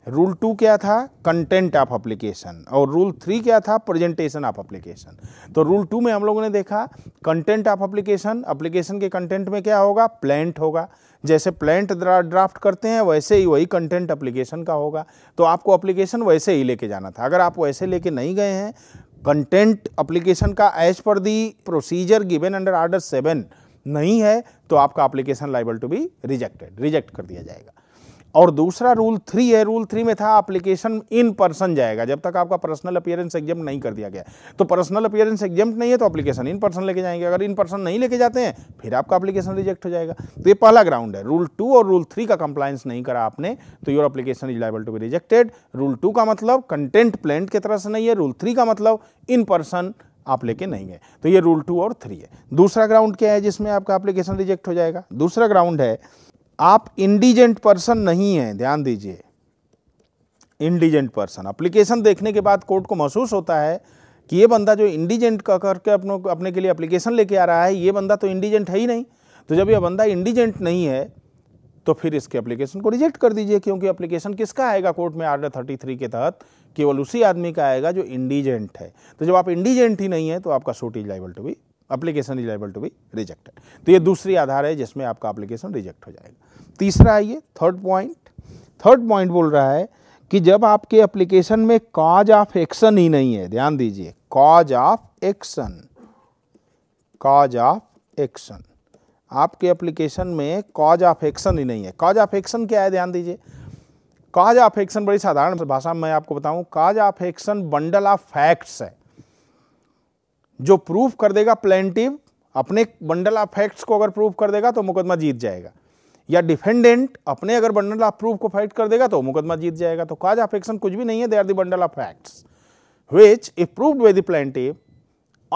rule two क्या था कंटेंट ऑफ एप्लीकेशन और रूल थ्री क्या था प्रेजेंटेशन ऑफ एप्लीकेशन तो रूल टू में हम लोगों ने देखा कंटेंट ऑफ एप्लीकेशन एप्लीकेशन के कंटेंट में क्या होगा प्लेंट होगा जैसे प्लेंट ड्राफ्ट करते हैं वैसे ही वही कंटेंट एप्लीकेशन का होगा तो आपको एप्लीकेशन वैसे ही लेके जाना था अगर आप वैसे लेके नहीं गए हैं कंटेंट एप्लीकेशन का एज पर the procedure given under order seven नहीं है तो आपका application liable to be rejected reject कर दिया जाएगा और दूसरा रूल थ्री है रूल थ्री में था एप्लीकेशन इन पर्सन जाएगा जब तक आपका पर्सनल अपियरेंस एग्जाम नहीं कर दिया गया तो पर्सनल अपियरेंस एग्जाम नहीं है तो एप्लीकेशन इन पर्सन लेके जाएंगे अगर इन पर्सन नहीं लेके जाते हैं फिर आपका एप्लीकेशन रिजेक्ट हो जाएगा तो ये पहला ग्राउंड है रूल टू और रूल थ्री का कंप्लायंस नहीं करा आपने तो your application is liable to be rejected rule two का मतलब कंटेंट प्लेंट की तरह से नहीं है रूल थ्री का मतलब इन पर्सन आप लेके नहीं गए तो ये रूल टू और थ्री है दूसरा ग्राउंड क्या है जिसमें आपका एप्लीकेशन रिजेक्ट हो जाएगा दूसरा ग्राउंड है आप इंडिजेंट पर्सन नहीं हैं ध्यान दीजिए इंडिजेंट पर्सन अप्लीकेशन देखने के बाद कोर्ट को महसूस होता है कि ये बंदा जो इंडिजेंट का करके अपनों अपने के लिए अप्लीकेशन लेके आ रहा है ये बंदा तो इंडिजेंट है ही नहीं तो जब यह बंदा इंडिजेंट नहीं है तो फिर इसके एप्लीकेशन को रिजेक्ट कर दीजिए क्योंकि एप्लीकेशन किसका आएगा कोर्ट में आर्डर थर्टी थ्री के तहत केवल उसी आदमी का आएगा जो इंडिजेंट है तो जब आप इंडिजेंट ही नहीं है तो आपका suit is liable to be application is liable to be rejected तो ये दूसरी आधार है जिसमें आपका एप्लीकेशन रिजेक्ट हो जाएगा तीसरा आइए थर्ड पॉइंट थर्ड पॉइंट बोल रहा है कि जब आपके एप्लीकेशन में कॉज ऑफ एक्शन ही नहीं है ध्यान दीजिए cause of action cause of action आपके एप्लीकेशन में कॉज ऑफ एक्शन ही नहीं है कॉज ऑफ एक्शन क्या है ध्यान दीजिए कॉज ऑफ एक्शन बड़ी साधारण भाषा में आपको बताऊं cause of action bundle of facts है जो प्रूफ कर देगा प्लेंटिव अपने बंडल ऑफ फैक्ट्स को अगर प्रूफ कर देगा तो मुकदमा जीत जाएगा या डिफेंडेंट अपने अगर बंडल ऑफ प्रूफ को फाइट कर देगा तो मुकदमा जीत जाएगा तो काज ऑफ एक्शन कुछ भी नहीं है they are the bundle of facts which if prove by the plaintiff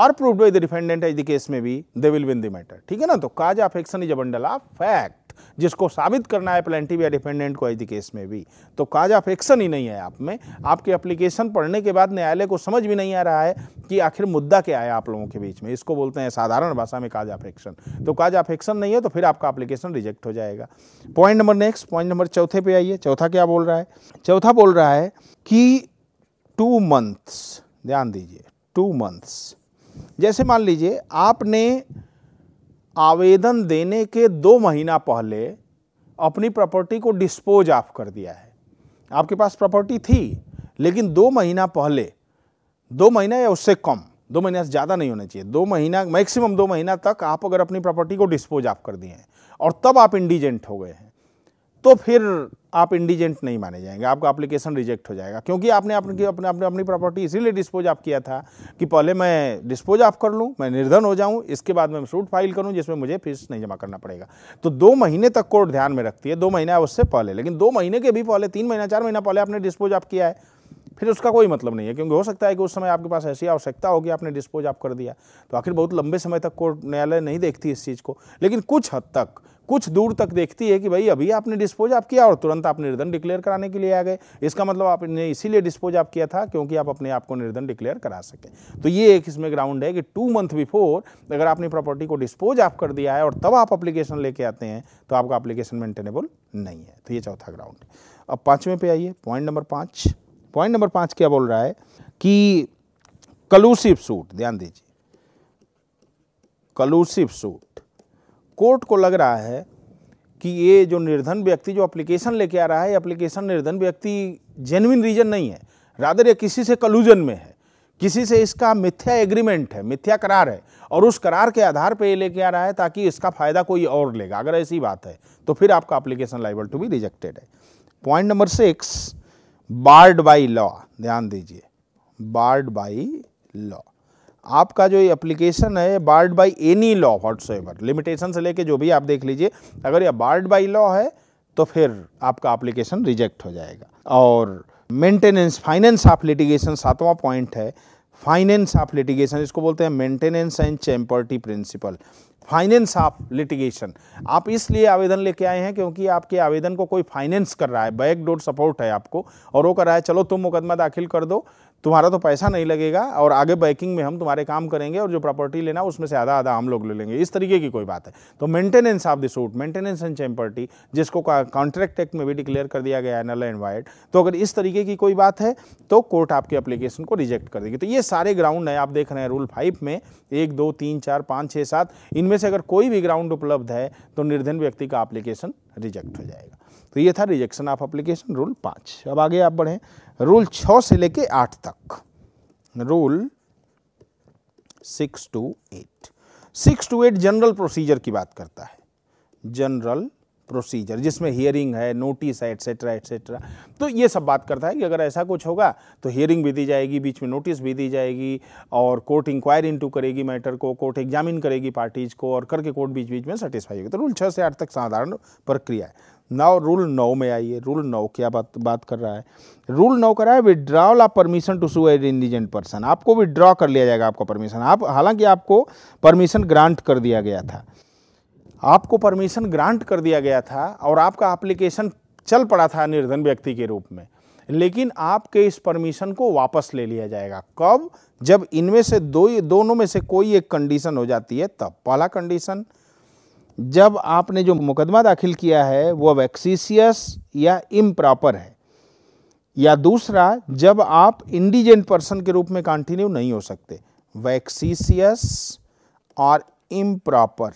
और proved by the defendant as the case में भी they will win the matter ठीक है ना तो cause of action is a bundle of fact जिसको साबित करना है प्लेंटिव या डिपेंडेंट को आई केस में भी तो काज ऑफ एक्शन ही नहीं है आप में आपके एप्लीकेशन पढ़ने के बाद न्यायालय को समझ भी नहीं आ रहा है कि आखिर मुद्दा क्या है आप लोगों के बीच में इसको बोलते हैं साधारण भाषा में काज ऑफ एक्शन तो काज ऑफ एक्शन नहीं है तो फिर आपका अप्लीकेशन रिजेक्ट हो जाएगा point number next point number चौथे पे आइए चौथा क्या बोल रहा है चौथा बोल रहा है कि टू मंथ्स ध्यान दीजिए टू मंथ्स जैसे मान लीजिए आपने आवेदन देने के दो महीना पहले अपनी प्रॉपर्टी को डिस्पोज ऑफ कर दिया है आपके पास प्रॉपर्टी थी लेकिन दो महीना पहले दो महीना या उससे कम दो महीना से ज़्यादा नहीं होना चाहिए दो महीना मैक्सिमम दो महीना तक आप अगर अपनी प्रॉपर्टी को डिस्पोज ऑफ कर दिए हैं और तब आप इंडिजेंट हो गए हैं तो फिर आप इंडिजेंट नहीं माने जाएंगे आपका एप्लीकेशन रिजेक्ट हो जाएगा क्योंकि आपने अपनी अपने अपने अपनी प्रॉपर्टी इसीलिए डिस्पोज ऑफ किया था कि पहले मैं डिस्पोज ऑफ कर लूँ मैं निर्धन हो जाऊँ इसके बाद मैं सूट फाइल करूँ जिसमें मुझे फीस नहीं जमा करना पड़ेगा तो दो महीने तक कोर्ट ध्यान में रखती है दो महीना उससे पहले लेकिन दो महीने के भी पहले तीन महीना चार महीना पहले आपने डिस्पोज ऑफ किया है फिर उसका कोई मतलब नहीं है क्योंकि हो सकता है कि उस समय आपके पास ऐसी आवश्यकता होगी आपने डिस्पोज आप कर दिया तो आखिर बहुत लंबे समय तक कोर्ट न्यायालय नहीं देखती इस चीज़ को लेकिन कुछ हद तक कुछ दूर तक देखती है कि भाई अभी आपने डिस्पोज आप किया और तुरंत आप निर्धन डिक्लेयर कराने के लिए आ गए इसका मतलब आपने इसीलिए डिस्पोज आप किया था क्योंकि आप अपने आप को निर्धन डिक्लेयर करा सकें तो ये एक इसमें ग्राउंड है कि टू मंथ बिफोर अगर आपने प्रॉपर्टी को डिस्पोज आप कर दिया है और तब आप अप्लीकेशन लेके आते हैं तो आपका अप्लीकेशन मेंटेनेबल नहीं है तो ये चौथा ग्राउंड अब पाँचवें पे आइए पॉइंट नंबर पाँच पॉइंट नंबर पाँच क्या बोल रहा है कि कलूसिव सूट ध्यान दीजिए कलूसिव सूट कोर्ट को लग रहा है कि ये जो निर्धन व्यक्ति जो एप्लीकेशन लेके आ रहा है एप्लीकेशन निर्धन व्यक्ति जेनविन रीजन नहीं है रादर ये किसी से कलूजन में है किसी से इसका मिथ्या एग्रीमेंट है मिथ्या करार है और उस करार के आधार पर ये लेके आ रहा है ताकि इसका फ़ायदा कोई और लेगा अगर ऐसी बात है तो फिर आपका application liable to be rejected है point number six barred by law ध्यान दीजिए बार्ड बाई लॉ आपका जो ये एप्लीकेशन है barred by any law whatsoever limitation से लेके जो भी आप देख लीजिए अगर ये बार्ड बाई लॉ है तो फिर आपका एप्लीकेशन रिजेक्ट हो जाएगा और मेंटेनेंस फाइनेंस ऑफ लिटिगेशन सातवां पॉइंट है फाइनेंस ऑफ लिटिगेशन इसको बोलते हैं maintenance and champerty principle finance of litigation आप इसलिए आवेदन लेके आए हैं क्योंकि आपके आवेदन को कोई फाइनेंस कर रहा है बैकडोर सपोर्ट है आपको और वो कर रहा है चलो तुम मुकदमा दाखिल कर दो तुम्हारा तो पैसा नहीं लगेगा और आगे बैकिंग में हम तुम्हारे काम करेंगे और जो प्रॉपर्टी लेना उसमें से आधा आधा हम लोग ले लेंगे इस तरीके की कोई बात है तो maintenance of the suit maintenance and champerty जिसको कॉन्ट्रैक्ट एक्ट में भी डिक्लेयर कर दिया गया है नल एंड वाइट तो अगर इस तरीके की कोई बात है तो कोर्ट आपकी अप्लीकेशन को रिजेक्ट कर देगी तो ये सारे ग्राउंड हैं आप देख रहे हैं रूल फाइव में एक दो तीन चार पाँच छः सात इनमें से अगर कोई भी ग्राउंड उपलब्ध है तो निर्धन व्यक्ति का अप्लीकेशन रिजेक्ट हो जाएगा तो ये था रिजेक्शन ऑफ अप्लीकेशन रूल पाँच अब आगे आप बढ़ें रूल छ से लेके आठ तक rule six two eight six two eight general procedure की बात करता है जनरल प्रोसीजर जिसमें हियरिंग है नोटिस है एट्सेट्रा एट्सेट्रा तो ये सब बात करता है कि अगर ऐसा कुछ होगा तो हियरिंग भी दी जाएगी बीच में नोटिस भी दी जाएगी और कोर्ट इंक्वायरी इनटू करेगी मैटर को कोर्ट एग्जामिन करेगी पार्टीज को और करके कोर्ट बीच बीच में सेटिस्फाई होगी तो रूल छः से आठ तक साधारण प्रक्रिया है नाउ रूल नौ में आइए रूल नौ क्या बात बात कर रहा है रूल नौ कर रहा है withdrawal of permission to sue as indigent person आपको विदड्रॉ कर लिया जाएगा आपका परमिशन आप हालांकि आपको परमिशन ग्रांट कर दिया गया था आपको परमिशन ग्रांट कर दिया गया था और आपका एप्लीकेशन चल पड़ा था निर्धन व्यक्ति के रूप में लेकिन आपके इस परमिशन को वापस ले लिया जाएगा कब जब इनमें से दो दोनों में से कोई एक कंडीशन हो जाती है तब पहला कंडीशन जब आपने जो मुकदमा दाखिल किया है वह वैक्सीसियस या इम्प्रॉपर है या दूसरा जब आप इंडिजेंट पर्सन के रूप में कंटिन्यू नहीं हो सकते वैक्सीसियस और इम्प्रॉपर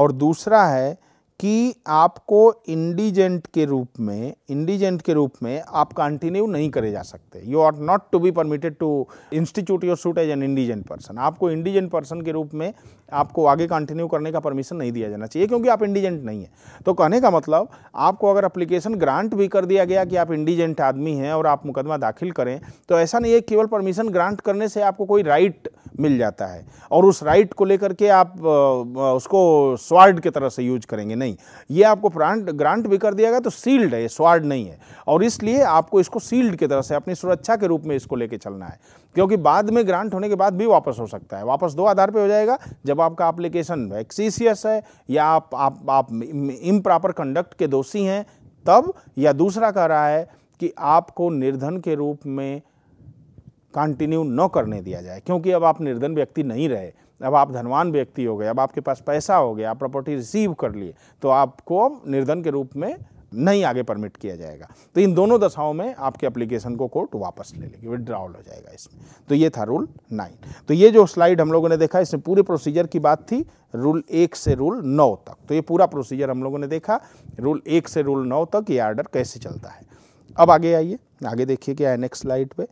और दूसरा है कि आपको इंडिजेंट के रूप में इंडिजेंट के रूप में आप कंटिन्यू नहीं करे जा सकते you are not to be permitted to institute your suit as an indigent person आपको इंडिजेंट पर्सन के रूप में आपको आगे कंटिन्यू करने का परमिशन नहीं दिया जाना चाहिए क्योंकि आप इंडिजेंट नहीं है तो कहने का मतलब आपको अगर अप्लीकेशन ग्रांट भी कर दिया गया कि आप इंडिजेंट आदमी हैं और आप मुकदमा दाखिल करें तो ऐसा नहीं है केवल परमिशन ग्रांट करने से आपको कोई राइट right मिल जाता है और उस राइट को लेकर के आप उसको स्वार्ड की तरह से यूज करेंगे नहीं ये आपको ग्रांट ग्रांट भी कर दिया गया तो सील्ड है स्वार्ड नहीं है और इसलिए आपको इसको सील्ड की तरह से अपनी सुरक्षा के रूप में इसको लेके चलना है क्योंकि बाद में ग्रांट होने के बाद भी वापस हो सकता है वापस दो आधार पर हो जाएगा जब आपका एप्लीकेशन एक्सीसियस है या आप आप आप इम प्रॉपर कंडक्ट के दोषी हैं तब या दूसरा कह रहा है कि आपको निर्धन के रूप में कंटिन्यू न करने दिया जाए क्योंकि अब आप निर्धन व्यक्ति नहीं रहे अब आप धनवान व्यक्ति हो गए अब आपके पास पैसा हो गया आप प्रॉपर्टी रिसीव कर लिए तो आपको अब निर्धन के रूप में नहीं आगे परमिट किया जाएगा तो इन दोनों दशाओं में आपके एप्लीकेशन को कोर्ट वापस ले लेगी विड्रॉल हो जाएगा इसमें तो ये था रूल नाइन तो ये जो स्लाइड हम लोगों ने देखा इसमें पूरे प्रोसीजर की बात थी रूल एक से रूल नौ तक तो ये पूरा प्रोसीजर हम लोगों ने देखा रूल एक से रूल नौ तक ये आर्डर कैसे चलता है अब आगे आइए आगे देखिए क्या है नेक्स्ट स्लाइड पर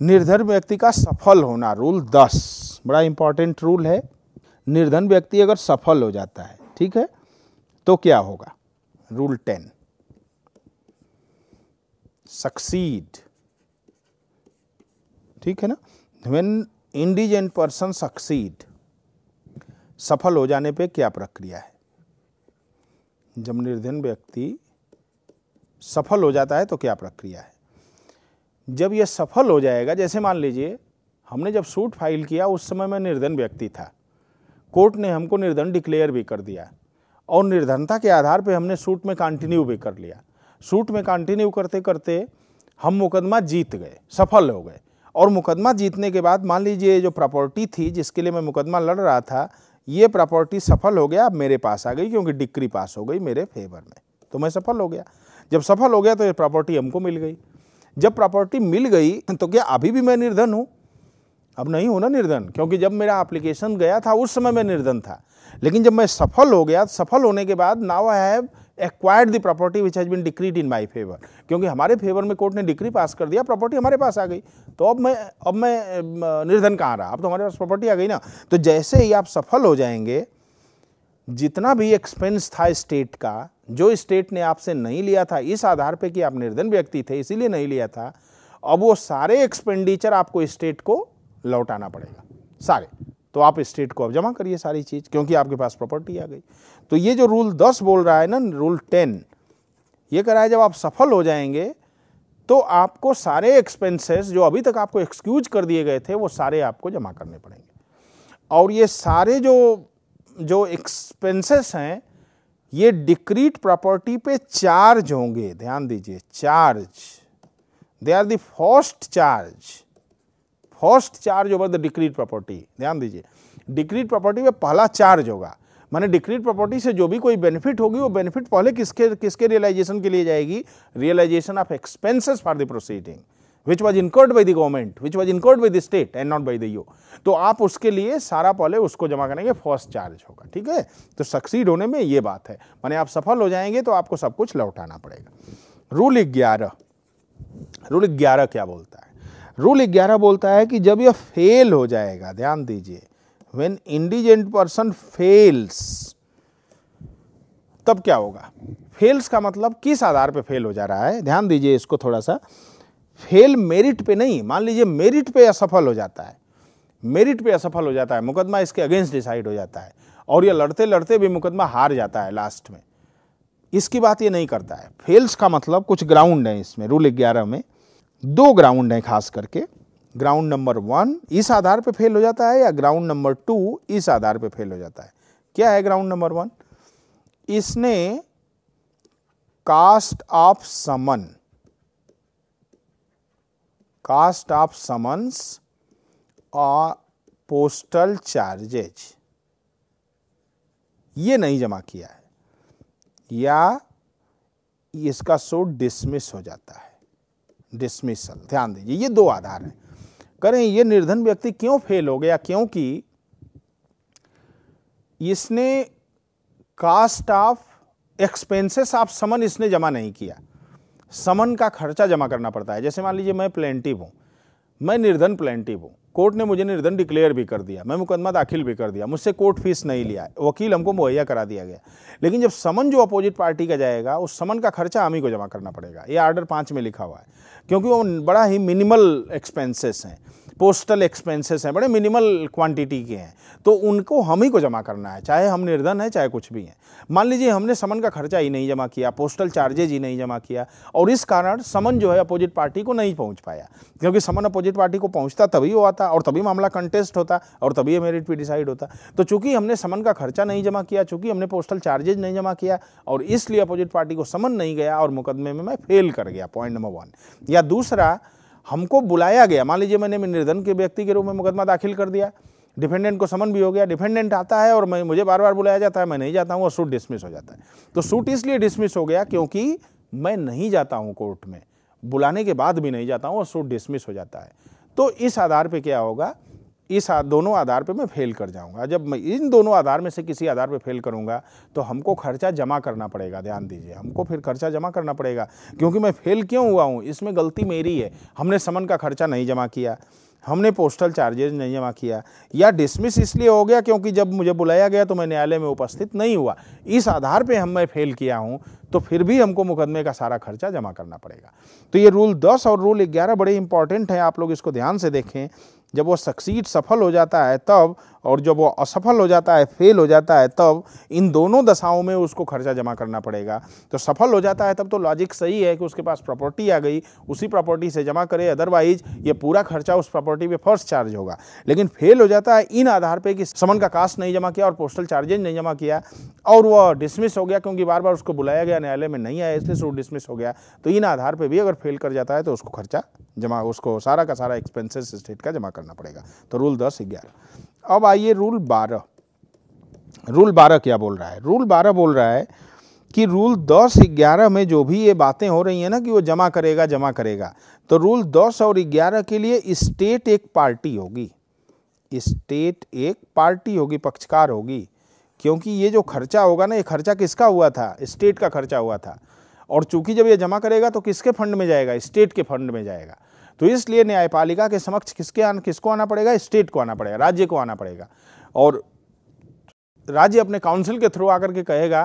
निर्धन व्यक्ति का सफल होना रूल दस बड़ा इंपॉर्टेंट रूल है निर्धन व्यक्ति अगर सफल हो जाता है ठीक है तो क्या होगा रूल टेन सक्सीड ठीक है ना वेन इंडिजेंट पर्सन सक्सीड सफल हो जाने पे क्या प्रक्रिया है जब निर्धन व्यक्ति सफल हो जाता है तो क्या प्रक्रिया है जब यह सफल हो जाएगा जैसे मान लीजिए हमने जब सूट फाइल किया उस समय मैं निर्धन व्यक्ति था कोर्ट ने हमको निर्धन डिक्लेयर भी कर दिया और निर्धनता के आधार पर हमने सूट में कंटिन्यू भी कर लिया सूट में कंटिन्यू करते करते हम मुकदमा जीत गए सफल हो गए और मुकदमा जीतने के बाद मान लीजिए जो प्रॉपर्टी थी जिसके लिए मैं मुकदमा लड़ रहा था ये प्रॉपर्टी सफल हो गया अब मेरे पास आ गई क्योंकि डिक्री पास हो गई मेरे फेवर में तो मैं सफल हो गया जब सफल हो गया तो ये प्रॉपर्टी हमको मिल गई जब प्रॉपर्टी मिल गई तो क्या अभी भी मैं निर्धन हूँ अब नहीं हूँ ना निर्धन क्योंकि जब मेरा एप्लीकेशन गया था उस समय मैं निर्धन था लेकिन जब मैं सफल हो गया सफल होने के बाद now I have acquired the property which has been decreed in my favour क्योंकि हमारे फेवर में कोर्ट ने डिक्री पास कर दिया प्रॉपर्टी हमारे पास आ गई तो अब मैं अब मैं निर्धन कहाँ रहा अब तो हमारे पास प्रॉपर्टी आ गई ना तो जैसे ही आप सफल हो जाएंगे जितना भी एक्सपेंस था स्टेट का जो स्टेट ने आपसे नहीं लिया था इस आधार पे कि आप निर्धन व्यक्ति थे इसीलिए नहीं लिया था अब वो सारे एक्सपेंडिचर आपको स्टेट को लौटाना पड़ेगा सारे तो आप स्टेट को अब जमा करिए सारी चीज़ क्योंकि आपके पास प्रॉपर्टी आ गई तो ये जो रूल दस बोल रहा है ना रूल टेन ये कह रहा है जब आप सफल हो जाएंगे तो आपको सारे एक्सपेंसेस जो अभी तक आपको एक्सक्यूज कर दिए गए थे वो सारे आपको जमा करने पड़ेंगे और ये सारे जो जो एक्सपेंसेस हैं ये डिक्रीट प्रॉपर्टी पे चार्ज होंगे ध्यान दीजिए charge they are the first charge first charge over the decreed property ध्यान दीजिए डिक्रीट प्रॉपर्टी पे पहला चार्ज होगा माने डिक्रीट प्रॉपर्टी से जो भी कोई बेनिफिट होगी वो बेनिफिट पहले किसके किसके रियलाइजेशन के लिए जाएगी realisation of expenses for the proceeding which was incurred by the government which was incurred by the state and not by the you तो आप उसके लिए सारा पहले उसको जमा करेंगे फर्स्ट चार्ज होगा ठीक है तो सक्सीड होने में ये बात है माने आप सफल हो जाएंगे तो आपको सब कुछ लौटाना पड़ेगा रूल ग्यारह रूल ग्यारह क्या बोलता है रूल ग्यारह बोलता है कि जब यह फेल हो जाएगा ध्यान दीजिए वेन इंडिजेंट पर्सन फेल्स तब क्या होगा फेल्स का मतलब किस आधार पर फेल हो जा रहा है ध्यान दीजिए इसको थोड़ा सा फेल मेरिट पे नहीं मान लीजिए मेरिट पे असफल हो जाता है मेरिट पे असफल हो जाता है मुकदमा इसके अगेंस्ट डिसाइड हो जाता है और यह लड़ते लड़ते भी मुकदमा हार जाता है लास्ट में इसकी बात ये नहीं करता है फेल्स का मतलब कुछ ग्राउंड है इसमें रूल ग्यारह में दो ग्राउंड हैं खास करके ग्राउंड नंबर वन इस आधार पर फेल हो जाता है या ग्राउंड नंबर टू इस आधार पर फेल हो जाता है क्या है ग्राउंड नंबर वन इसने cost of summons cost of summons or postal charges ये नहीं जमा किया है या इसका सूट डिसमिस हो जाता है डिसमिसल ध्यान दीजिए ये दो आधार हैं करें ये निर्धन व्यक्ति क्यों फेल हो गया क्योंकि इसने cost of expenses of summons इसने जमा नहीं किया समन का खर्चा जमा करना पड़ता है जैसे मान लीजिए मैं प्लेंटिव हूँ मैं निर्धन प्लेंटिव हूँ कोर्ट ने मुझे निर्धन डिक्लेयर भी कर दिया मैं मुकदमा दाखिल भी कर दिया मुझसे कोर्ट फीस नहीं लिया वकील हमको मुहैया करा दिया गया लेकिन जब समन जो अपोजिट पार्टी का जाएगा उस समन का खर्चा हम ही को जमा करना पड़ेगा ये आर्डर पाँच में लिखा हुआ है क्योंकि वो बड़ा ही मिनिमल एक्सपेंसेस हैं पोस्टल एक्सपेंसेस हैं बड़े मिनिमल क्वांटिटी के हैं तो उनको हम ही को जमा करना है चाहे हम निर्धन हैं चाहे कुछ भी हैं मान लीजिए हमने समन का खर्चा ही नहीं जमा किया पोस्टल चार्जेज ही नहीं जमा किया और इस कारण समन जो है अपोजिट पार्टी को नहीं पहुँच पाया क्योंकि समन अपोजिट पार्टी को पहुँचता तभी वो आता और तभी मामला कंटेस्ट होता और तभी ये मेरिट पर डिसाइड होता तो चूंकि हमने समन का खर्चा नहीं जमा किया चूंकि हमने पोस्टल चार्जेज नहीं जमा किया और इसलिए अपोजिट पार्टी को समन नहीं गया और मुकदमे में मैं फेल कर गया पॉइंट नंबर वन या दूसरा हमको बुलाया गया मान लीजिए मैंने निर्धन के व्यक्ति के रूप में मुकदमा दाखिल कर दिया डिफेंडेंट को समन भी हो गया डिफेंडेंट आता है और मैं मुझे बार बार बुलाया जाता है मैं नहीं जाता हूँ और सूट डिसमिस हो जाता है तो सूट इसलिए डिसमिस हो गया क्योंकि मैं नहीं जाता हूँ कोर्ट में बुलाने के बाद भी नहीं जाता हूँ और सूट डिसमिस हो जाता है तो इस आधार पर क्या होगा इस दोनों आधार पे मैं फेल कर जाऊंगा जब मैं इन दोनों आधार में से किसी आधार पे फेल करूंगा तो हमको खर्चा जमा करना पड़ेगा ध्यान दीजिए हमको फिर खर्चा जमा करना पड़ेगा क्योंकि मैं फेल क्यों हुआ हूँ इसमें गलती मेरी है हमने समन का खर्चा नहीं जमा किया हमने पोस्टल चार्जेज नहीं जमा किया या डिसमिस इसलिए हो गया क्योंकि जब मुझे बुलाया गया तो मैं न्यायालय में उपस्थित नहीं हुआ इस आधार पर हम मैं फेल किया हूँ तो फिर भी हमको मुकदमे का सारा खर्चा जमा करना पड़ेगा तो ये रूल दस और रूल ग्यारह बड़े इंपॉर्टेंट हैं आप लोग इसको ध्यान से देखें जब वो सक्सीड सफल हो जाता है तब और जब वो असफल हो जाता है फेल हो जाता है तब इन दोनों दशाओं में उसको खर्चा जमा करना पड़ेगा तो सफल हो जाता है तब तो लॉजिक सही है कि उसके पास प्रॉपर्टी आ गई उसी प्रॉपर्टी से जमा करे अदरवाइज ये पूरा खर्चा उस प्रॉपर्टी पे फर्स्ट चार्ज होगा लेकिन फेल हो जाता है इन आधार पर कि समन का कास्ट नहीं जमा किया और पोस्टल चार्जेज नहीं जमा किया और वह डिसमिस हो गया क्योंकि बार बार उसको बुलाया गया या न्यायालय में नहीं आया इसलिए सूट डिसमिस हो गया तो इन आधार पर भी अगर फेल कर जाता है तो उसको खर्चा जमा उसको सारा का सारा एक्सपेंसेस स्टेट का जमा करना पड़ेगा तो रूल दस ग्यारह अब आइए रूल बारह रूल बारह क्या बोल रहा है रूल बारह बोल रहा है कि रूल दस ग्यारह में जो भी ये बातें हो रही हैं ना कि वो जमा करेगा जमा करेगा तो रूल दस और ग्यारह के लिए स्टेट एक पार्टी होगी स्टेट एक पार्टी होगी पक्षकार होगी क्योंकि ये जो खर्चा होगा ना ये खर्चा किसका हुआ था स्टेट का खर्चा हुआ था और चूंकि जब ये जमा करेगा तो किसके फंड में जाएगा स्टेट के फंड में जाएगा तो इसलिए न्यायपालिका के समक्ष किसके आन, किसको आना पड़ेगा स्टेट को आना पड़ेगा राज्य को आना पड़ेगा और राज्य अपने काउंसिल के थ्रू आकर के कहेगा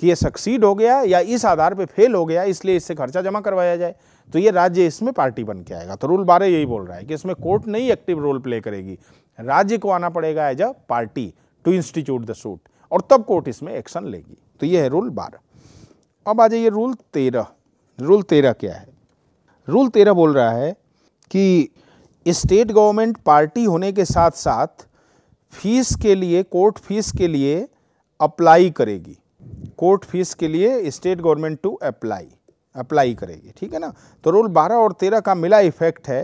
कि ये सक्सीड हो गया या इस आधार पे फेल हो गया इसलिए इससे खर्चा जमा करवाया जाए तो ये राज्य इसमें पार्टी बन के आएगा तो रूल बारह यही बोल रहा है कि इसमें कोर्ट नहीं एक्टिव रोल प्ले करेगी राज्य को आना पड़ेगा as a party to institute the suit और तब कोर्ट इसमें एक्शन लेगी तो ये है रूल बारह अब आ जाइए रूल तेरह रूल तेरह क्या है रूल तेरह बोल रहा है कि स्टेट गवर्नमेंट पार्टी होने के साथ साथ फीस के लिए कोर्ट फीस के लिए अप्लाई करेगी कोर्ट फीस के लिए state government to apply apply करेगी ठीक है ना तो रूल बारह और तेरह का मिला इफेक्ट है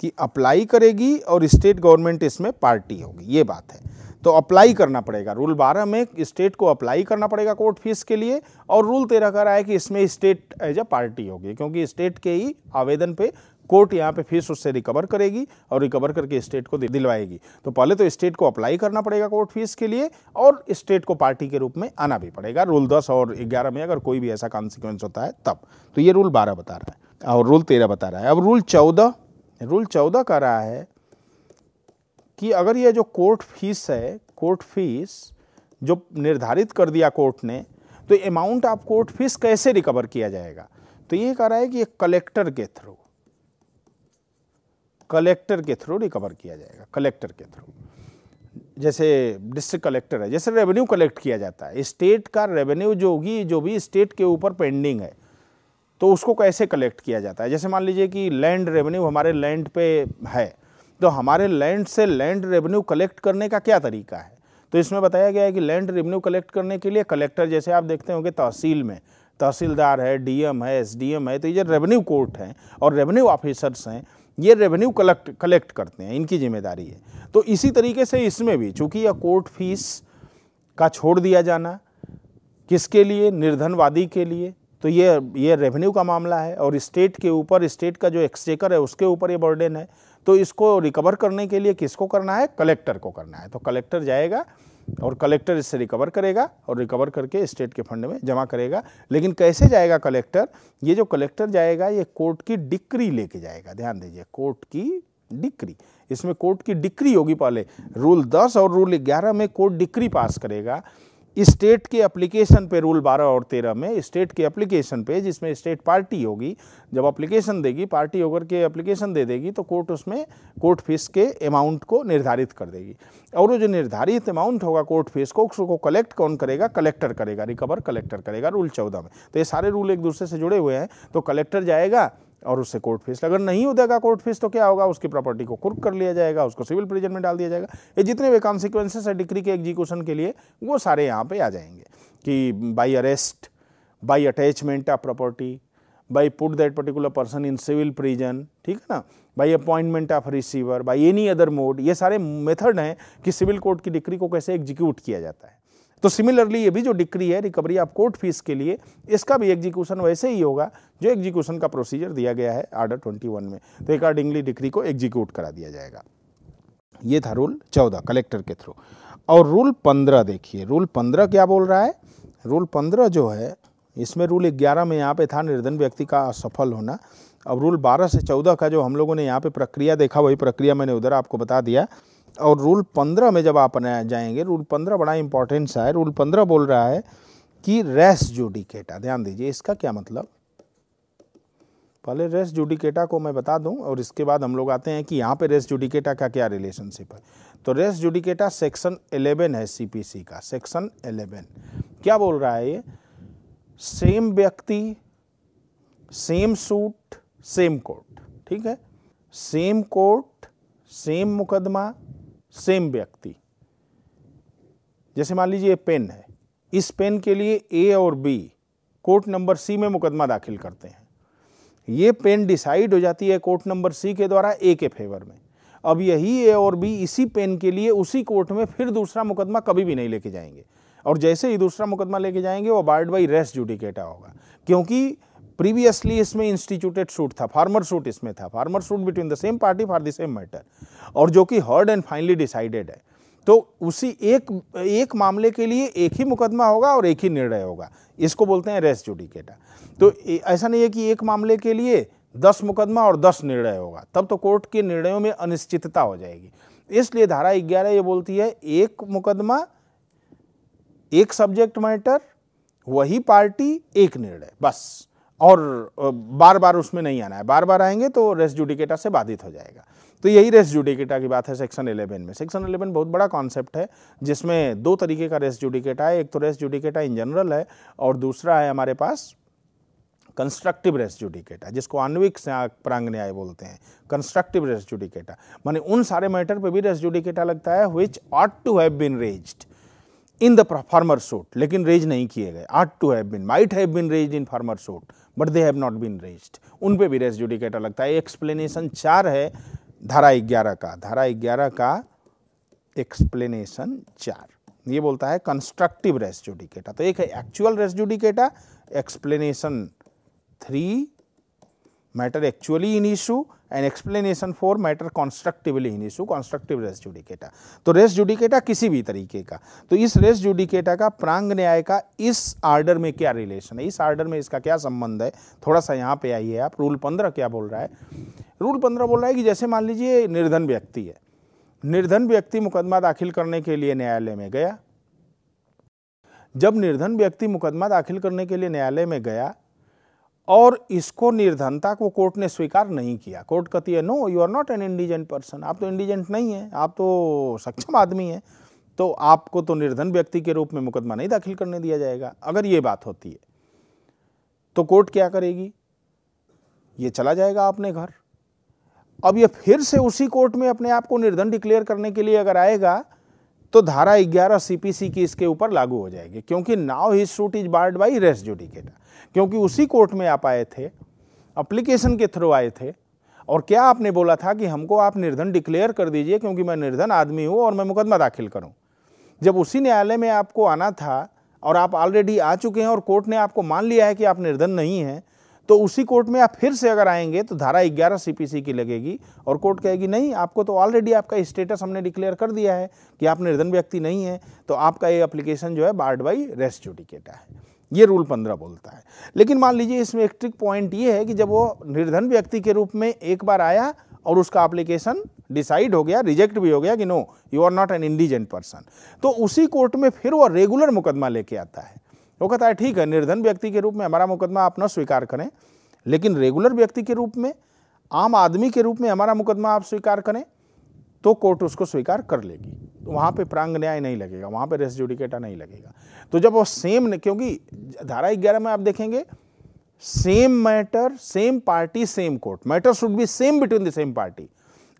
कि अप्लाई करेगी और स्टेट गवर्नमेंट इसमें पार्टी होगी ये बात है तो अप्लाई करना पड़ेगा रूल बारह में स्टेट को अप्लाई करना पड़ेगा कोर्ट फीस के लिए और रूल तेरह कह रहा है कि इसमें स्टेट एज अ पार्टी होगी क्योंकि स्टेट के ही आवेदन पे कोर्ट यहाँ पे फीस उससे रिकवर करेगी और रिकवर करके स्टेट को दिलवाएगी तो पहले तो स्टेट को अप्लाई करना पड़ेगा कोर्ट फीस के लिए और स्टेट को पार्टी के रूप में आना भी पड़ेगा रूल दस और ग्यारह में अगर कोई भी ऐसा कॉन्सिक्वेंस होता है तब तो ये रूल बारह बता रहा है और रूल तेरह बता रहा है अब रूल चौदह रूल चौदह कह रहा है कि अगर ये जो कोर्ट फीस है कोर्ट फीस जो निर्धारित कर दिया कोर्ट ने तो अमाउंट ऑफ कोर्ट फीस कैसे रिकवर किया जाएगा तो ये कह रहा है कि कलेक्टर के थ्रू कलेक्टर के थ्रू रिकवर किया जाएगा कलेक्टर के थ्रू जैसे डिस्ट्रिक्ट कलेक्टर है जैसे रेवेन्यू कलेक्ट किया जाता है स्टेट का रेवेन्यू जो होगी जो भी स्टेट के ऊपर पेंडिंग है तो उसको कैसे कलेक्ट किया जाता है जैसे मान लीजिए कि लैंड रेवेन्यू हमारे लैंड पे है तो हमारे लैंड से लैंड रेवेन्यू कलेक्ट करने का क्या तरीका है तो इसमें बताया गया है कि लैंड रेवेन्यू कलेक्ट करने के लिए कलेक्टर जैसे आप देखते होंगे तहसील में तहसीलदार है डीएम है एसडीएम है तो ये रेवेन्यू कोर्ट हैं और रेवेन्यू ऑफिसर्स हैं ये रेवेन्यू कलेक्ट कलेक्ट करते हैं इनकी जिम्मेदारी है तो इसी तरीके से इसमें भी चूँकि यह कोर्ट फीस का छोड़ दिया जाना किसके लिए निर्धनवादी के लिए तो ये ये रेवेन्यू का मामला है और स्टेट के ऊपर स्टेट का जो एक्सचेकर है उसके ऊपर ये बर्डन है तो इसको रिकवर करने के लिए किसको करना है कलेक्टर को करना है तो कलेक्टर जाएगा और कलेक्टर इससे रिकवर करेगा और रिकवर करके स्टेट के फंड में जमा करेगा लेकिन कैसे जाएगा कलेक्टर ये जो कलेक्टर जाएगा ये कोर्ट की डिक्री लेके जाएगा ध्यान दीजिए कोर्ट की डिक्री इसमें कोर्ट की डिक्री होगी पहले रूल 10 और रूल 11 में कोर्ट डिक्री पास करेगा स्टेट के एप्लीकेशन पे रूल 12 और 13 में स्टेट के एप्लीकेशन पे जिसमें स्टेट पार्टी होगी जब एप्लीकेशन देगी पार्टी होकर के एप्लीकेशन दे देगी तो कोर्ट उसमें कोर्ट फीस के अमाउंट को निर्धारित कर देगी और वो जो निर्धारित अमाउंट होगा कोर्ट फीस को उसको कलेक्ट कौन करेगा कलेक्टर करेगा रिकवर कलेक्टर करेगा रूल चौदह में तो ये सारे रूल एक दूसरे से जुड़े हुए हैं तो कलेक्टर जाएगा और उससे कोर्ट फीस अगर नहीं उदेगा कोर्ट फीस तो क्या होगा उसकी प्रॉपर्टी को कुर्क कर लिया जाएगा उसको सिविल प्रिजन में डाल दिया जाएगा ये जितने भी कॉन्सिक्वेंसेस है डिक्री के एग्जीक्यूशन के लिए वो सारे यहाँ पे आ जाएंगे कि by arrest by attachment of property by put that particular person in civil prison ठीक है ना by appointment of receiver by any other mode ये सारे मेथड हैं कि सिविल कोर्ट की डिक्री को कैसे एग्जीक्यूट किया जाता है तो सिमिलरली ये भी जो डिक्री है रिकवरी ऑफ कोर्ट फीस के लिए इसका भी एग्जीक्यूशन वैसे ही होगा जो एग्जीक्यूशन का प्रोसीजर दिया गया है आर्डर ट्वेंटी वन में तो अकॉर्डिंगली डिक्री को एग्जीक्यूट करा दिया जाएगा ये था रूल चौदह कलेक्टर के थ्रू और रूल पंद्रह देखिए रूल पंद्रह क्या बोल रहा है रूल पंद्रह जो है इसमें रूल ग्यारह में यहाँ पे था निर्धन व्यक्ति का असफल होना अब रूल बारह से चौदह का जो हम लोगों ने यहाँ पे प्रक्रिया देखा वही प्रक्रिया मैंने उधर आपको बता दिया और रूल पंद्रह में जब आप जाएंगे रूल पंद्रह बड़ा इंपॉर्टेंस है रूल पंद्रह बोल रहा है कि रेस जुडिकेटा ध्यान दीजिए इसका क्या मतलब पहले रेस जुडिकेटा को मैं बता दूं और इसके बाद हम लोग आते हैं कि यहाँ पे रेस जुडिकेटा का क्या रिलेशनशिप है तो रेस जुडिकेटा सेक्शन इलेवन है सीपीसी का सेक्शन एलेवन क्या बोल रहा है ये सेम व्यक्ति सेम सूट सेम कोर्ट ठीक है सेम कोर्ट सेम मुकदमा सेम व्यक्ति जैसे मान लीजिए पेन है इस पेन के लिए ए और बी कोर्ट नंबर सी में मुकदमा दाखिल करते हैं ये पेन डिसाइड हो जाती है कोर्ट नंबर सी के द्वारा ए के फेवर में अब यही ए और बी इसी पेन के लिए उसी कोर्ट में फिर दूसरा मुकदमा कभी भी नहीं लेके जाएंगे और जैसे ही दूसरा मुकदमा लेके जाएंगे वो बार्ड बाई रेस्ट जुडिकेटा होगा क्योंकि प्रीवियसली इसमें इंस्टीट्यूटेड सूट था फार्मर सूट इसमें था former suit between the same party for the same matter और जो कि हर्ड एंड फाइनली डिसाइडेड है तो उसी एक एक मामले के लिए एक ही मुकदमा होगा और एक ही निर्णय होगा इसको बोलते हैं रेस जुडिकेटा तो ऐसा नहीं है कि एक मामले के लिए दस मुकदमा और दस निर्णय होगा तब तो कोर्ट के निर्णयों में अनिश्चितता हो जाएगी इसलिए धारा ग्यारह ये बोलती है एक मुकदमा एक सब्जेक्ट मैटर वही पार्टी एक निर्णय बस और बार बार उसमें नहीं आना है बार बार आएंगे तो रेस जुडिकेटा से बाधित हो जाएगा तो यही रेस जुडिकेटा की बात है सेक्शन 11 में सेक्शन 11 बहुत बड़ा कॉन्सेप्ट है जिसमें दो तरीके का रेस जुडिकेटा है एक तो रेस जुडिकेटा इन जनरल है और दूसरा है हमारे पास कंस्ट्रक्टिव रेस जुडिकेटा जिसको आणविक प्रांग न्याय बोलते हैं कंस्ट्रक्टिव रेस जुडिकेटा माने उन सारे मैटर पे भी रेस जुडिकेटा लगता है which ought to have been raised in the former suit लेकिन रेज नहीं किए गए ought to have been might have been raise in former suit but they have not been raise उन पे भी रेस जुडिकेटर लगता है एक्सप्लेनेशन चार है धारा ग्यारह का धारा ग्यारह का एक्सप्लेनेशन चार ये बोलता है कंस्ट्रक्टिव रेस जुडिकेटा तो एक है actual res judicata explanation three matter actually in issue an explanation for matter constructively in issue constructive res judicata तो रेस जुडिकेटा किसी भी तरीके का तो इस रेस जुडिकेटा का प्रांग न्याय का इस आर्डर में क्या रिलेशन है इस आर्डर में इसका क्या संबंध है थोड़ा सा यहाँ पे आइए आप रूल पंद्रह क्या बोल रहा है रूल पंद्रह बोल रहा है कि जैसे मान लीजिए निर्धन व्यक्ति है निर्धन व्यक्ति मुकदमा दाखिल करने के लिए न्यायालय में गया जब निर्धन व्यक्ति मुकदमा दाखिल करने के लिए न्यायालय में गया और इसको निर्धनता को कोर्ट ने स्वीकार नहीं किया कोर्ट कहती है no you are not an indigent person आप तो इंडिजेंट नहीं है आप तो सक्षम आदमी है तो आपको तो निर्धन व्यक्ति के रूप में मुकदमा नहीं दाखिल करने दिया जाएगा अगर ये बात होती है तो कोर्ट क्या करेगी ये चला जाएगा अपने घर अब ये फिर से उसी कोर्ट में अपने आप को निर्धन डिक्लेयर करने के लिए अगर आएगा तो धारा 11 सीपीसी की इसके ऊपर लागू हो जाएगी क्योंकि now he suit is barred by res judicata क्योंकि उसी कोर्ट में आप आए थे अप्लीकेशन के थ्रू आए थे और क्या आपने बोला था कि हमको आप निर्धन डिक्लेयर कर दीजिए क्योंकि मैं निर्धन आदमी हूँ और मैं मुकदमा दाखिल करूँ जब उसी न्यायालय में आपको आना था और आप ऑलरेडी आ चुके हैं और कोर्ट ने आपको मान लिया है कि आप निर्धन नहीं हैं तो उसी कोर्ट में आप फिर से अगर आएंगे तो धारा 11 सीपीसी की लगेगी और कोर्ट कहेगी नहीं आपको तो ऑलरेडी आपका स्टेटस हमने डिक्लेयर कर दिया है कि आप निर्धन व्यक्ति नहीं है तो आपका ये अप्लीकेशन जो है बार्ड बाई रेस्ट जुडिकेटा है ये रूल पंद्रह बोलता है लेकिन मान लीजिए इसमें एक ट्रिक पॉइंट ये है कि जब वो निर्धन व्यक्ति के रूप में एक बार आया और उसका एप्लीकेशन डिसाइड हो गया रिजेक्ट भी हो गया कि no you are not an indigent person तो उसी कोर्ट में फिर वो रेगुलर मुकदमा लेके आता है वो कहता है ठीक है निर्धन व्यक्ति के रूप में हमारा मुकदमा आप न स्वीकार करें लेकिन रेगुलर व्यक्ति के रूप में आम आदमी के रूप में हमारा मुकदमा आप स्वीकार करें तो कोर्ट उसको स्वीकार कर लेगी तो वहाँ पे प्रांग न्याय नहीं लगेगा वहाँ पे रेस जुडिकेटा नहीं लगेगा तो जब वो सेम क्योंकि धारा ग्यारह में आप देखेंगे same matter same party same court matter should be same between the same party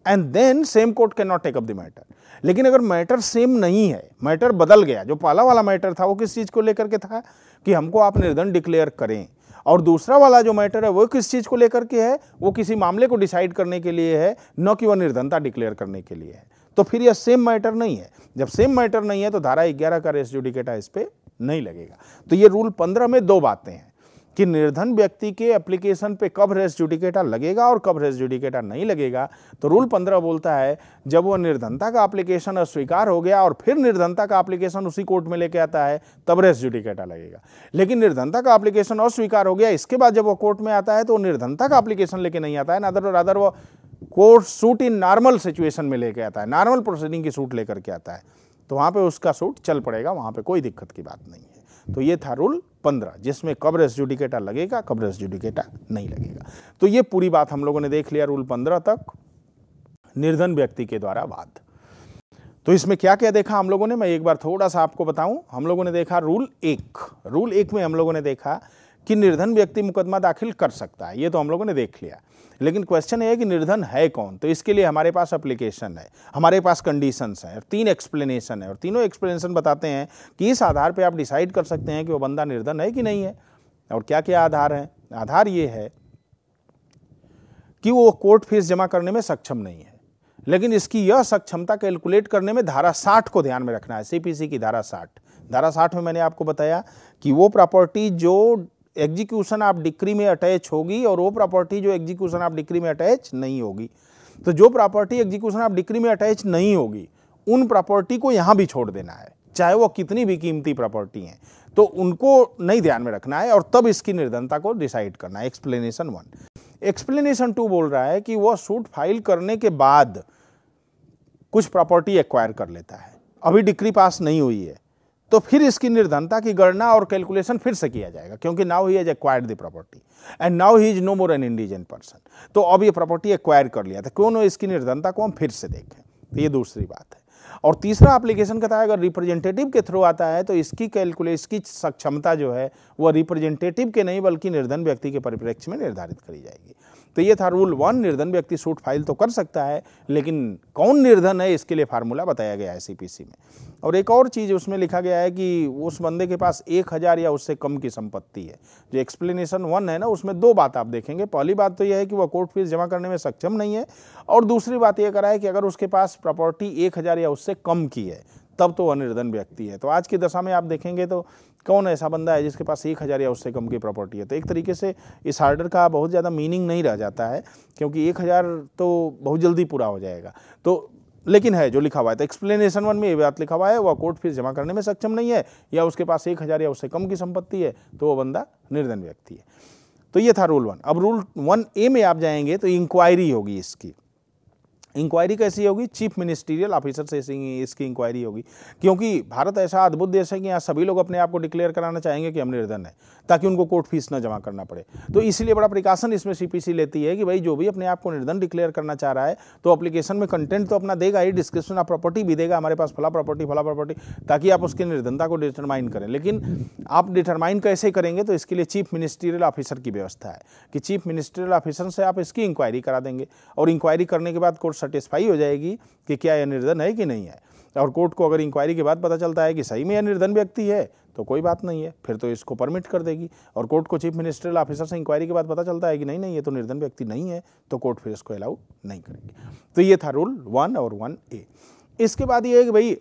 and then same court can not take up the matter लेकिन अगर मैटर सेम नहीं है मैटर बदल गया जो पहला वाला मैटर था वो किस चीज़ को लेकर के था कि हमको आप निर्धन डिक्लेयर करें और दूसरा वाला जो मैटर है वो किस चीज़ को लेकर के है वो किसी मामले को डिसाइड करने के लिए है न कि वह निर्धनता डिक्लेयर करने के लिए है तो फिर यह सेम मैटर नहीं है जब सेम मैटर नहीं है तो धारा ग्यारह का रेस जुडिकेटा इस पर नहीं लगेगा तो ये रूल पंद्रह में दो बातें हैं कि निर्धन व्यक्ति के एप्लीकेशन पे कब रेस जुडिकेटा लगेगा और कब रेस जुडिकेटा नहीं लगेगा तो रूल पंद्रह बोलता है जब वो निर्धनता का एप्लीकेशन अस्वीकार हो गया और फिर निर्धनता का एप्लीकेशन उसी कोर्ट में लेके आता है तब रेस जुडिकेटा लगेगा लेकिन निर्धनता का एप्लीकेशन अस्वीकार हो गया इसके बाद जब वो कोर्ट में आता है तो निर्धनता का एप्लीकेशन लेके नहीं आता है ना अदर तो वो court suit in normal situation में लेके आता है नॉर्मल प्रोसीडिंग की सूट लेकर के आता है तो वहाँ पर उसका सूट चल पड़ेगा वहाँ पर कोई दिक्कत की बात नहीं है तो ये था रूल पंद्रह जिसमें कवरेज जुडिकेटा लगेगा कवरेज जुडिकेटा नहीं लगेगा तो ये पूरी बात हम लोगों ने देख लिया रूल पंद्रह तक निर्धन व्यक्ति के द्वारा बात तो इसमें क्या क्या देखा हम लोगों ने मैं एक बार थोड़ा सा आपको बताऊं हम लोगों ने देखा रूल एक रूल एक में हम लोगों ने देखा कि निर्धन व्यक्ति मुकदमा दाखिल कर सकता है ये तो हम लोगों ने देख लिया लेकिन क्वेश्चन ये है कि निर्धन है कौन तो इसके लिए हमारे पास अप्लीकेशन है हमारे पास कंडीशंस हैं और तीन एक्सप्लेनेशन है और तीनों एक्सप्लेनेशन बताते हैं कि इस आधार पर आप डिसाइड कर सकते हैं कि वो बंदा निर्धन है कि नहीं है और क्या क्या आधार हैं आधार ये है कि वो कोर्ट फीस जमा करने में सक्षम नहीं है लेकिन इसकी यह सक्षमता कैलकुलेट करने में धारा साठ को ध्यान में रखना है सीपीसी की धारा साठ धारा साठ में मैंने आपको बताया कि वो प्रॉपर्टी जो एग्जीक्यूशन आप डिक्री में अटैच होगी और वो प्रॉपर्टी जो एग्जीक्यूशन आप डिक्री में अटैच नहीं होगी तो जो प्रॉपर्टी एग्जीक्यूशन आप डिक्री में अटैच नहीं होगी उन प्रॉपर्टी को यहाँ भी छोड़ देना है चाहे वो कितनी भी कीमती प्रॉपर्टी हैं तो उनको नहीं ध्यान में रखना है और तब इसकी निर्धनता को डिसाइड करना है एक्सप्लेनेशन वन एक्सप्लेनेशन टू बोल रहा है कि वह सूट फाइल करने के बाद कुछ प्रॉपर्टी एक्वायर कर लेता है अभी डिक्री पास नहीं हुई है तो फिर इसकी निर्धनता की गणना और कैलकुलेशन फिर से किया जाएगा क्योंकि now he is acquired the property and now he is no more an indigent person तो अब ये प्रॉपर्टी एक्वायर कर लिया था क्यों नो इसकी निर्धनता को हम फिर से देखें तो ये दूसरी बात है और तीसरा एप्लीकेशन कहता है अगर रिप्रेजेंटेटिव के थ्रू आता है तो इसकी कैलकुलेस की सक्षमता जो है वह रिप्रेजेंटेटिव के नहीं बल्कि निर्धन व्यक्ति के परिप्रेक्ष्य में निर्धारित करी जाएगी तो ये था रूल वन निर्धन व्यक्ति सूट फाइल तो कर सकता है लेकिन कौन निर्धन है इसके लिए फार्मूला बताया गया है सीपीसी में और एक और चीज़ उसमें लिखा गया है कि उस बंदे के पास एक हज़ार या उससे कम की संपत्ति है जो एक्सप्लेनेशन वन है ना उसमें दो बात आप देखेंगे पहली बात तो यह है कि वह कोर्ट फीस जमा करने में सक्षम नहीं है और दूसरी बात यह करा है कि अगर उसके पास प्रॉपर्टी एक हज़ार या उससे कम की है तब तो वह निर्धन व्यक्ति है तो आज की दशा में आप देखेंगे तो कौन ऐसा बंदा है जिसके पास एक हज़ार या उससे कम की प्रॉपर्टी है तो एक तरीके से इस आर्डर का बहुत ज़्यादा मीनिंग नहीं रह जाता है क्योंकि एक हज़ार तो बहुत जल्दी पूरा हो जाएगा तो लेकिन है जो लिखा हुआ है तो एक्सप्लेनेशन वन में ये बात लिखा हुआ है वह कोर्ट फीस जमा करने में सक्षम नहीं है या उसके पास एक हज़ार या उससे कम की संपत्ति है तो वो बंदा निर्धन व्यक्ति है तो ये था रूल वन अब रूल वन ए में आप जाएंगे तो इंक्वायरी होगी इसकी इंक्वायरी कैसी होगी चीफ मिनिस्ट्रियल ऑफिसर से इसकी इंक्वायरी होगी क्योंकि भारत ऐसा अद्भुत देश है कि यहाँ सभी लोग अपने आप को डिक्लेयर कराना चाहेंगे कि हम निर्धन है ताकि उनको कोर्ट फीस ना जमा करना पड़े तो इसलिए बड़ा प्रिकॉशन इसमें सीपीसी लेती है कि भाई जो भी अपने आप को निर्धन डिक्लेयर करना चाह रहा है तो अपलीकेशन में कंटेंट तो अपना देगा ही डिस्क्रिप्शन ऑफ प्रॉपर्टी भी देगा हमारे पास फला प्रॉपर्टी फला प्रॉपर्टी ताकि आप उसकी निर्धनता को डिटरमाइन करें लेकिन आप डिटरमाइन कैसे करेंगे तो इसके लिए चीफ मिनिस्ट्रियल ऑफिसर की व्यवस्था है कि चीफ मिनिस्ट्रियल ऑफिसर से आप इसकी इंक्वायरी करा देंगे और इंक्वायरी करने के बाद कोर्ट सेटिस्फाई हो जाएगी कि क्या यह निर्धन है कि नहीं है और कोर्ट को अगर इंक्वायरी के बाद पता चलता है कि सही में यह निर्धन व्यक्ति है तो कोई बात नहीं है फिर तो इसको परमिट कर देगी और कोर्ट को चीफ मिनिस्ट्रियल ऑफिसर से इंक्वायरी के बाद पता चलता है कि नहीं नहीं ये तो निर्धन व्यक्ति नहीं है तो कोर्ट फिर इसको अलाउ नहीं करेगी तो ये था रूल वन और वन ए इसके बाद ये है कि भाई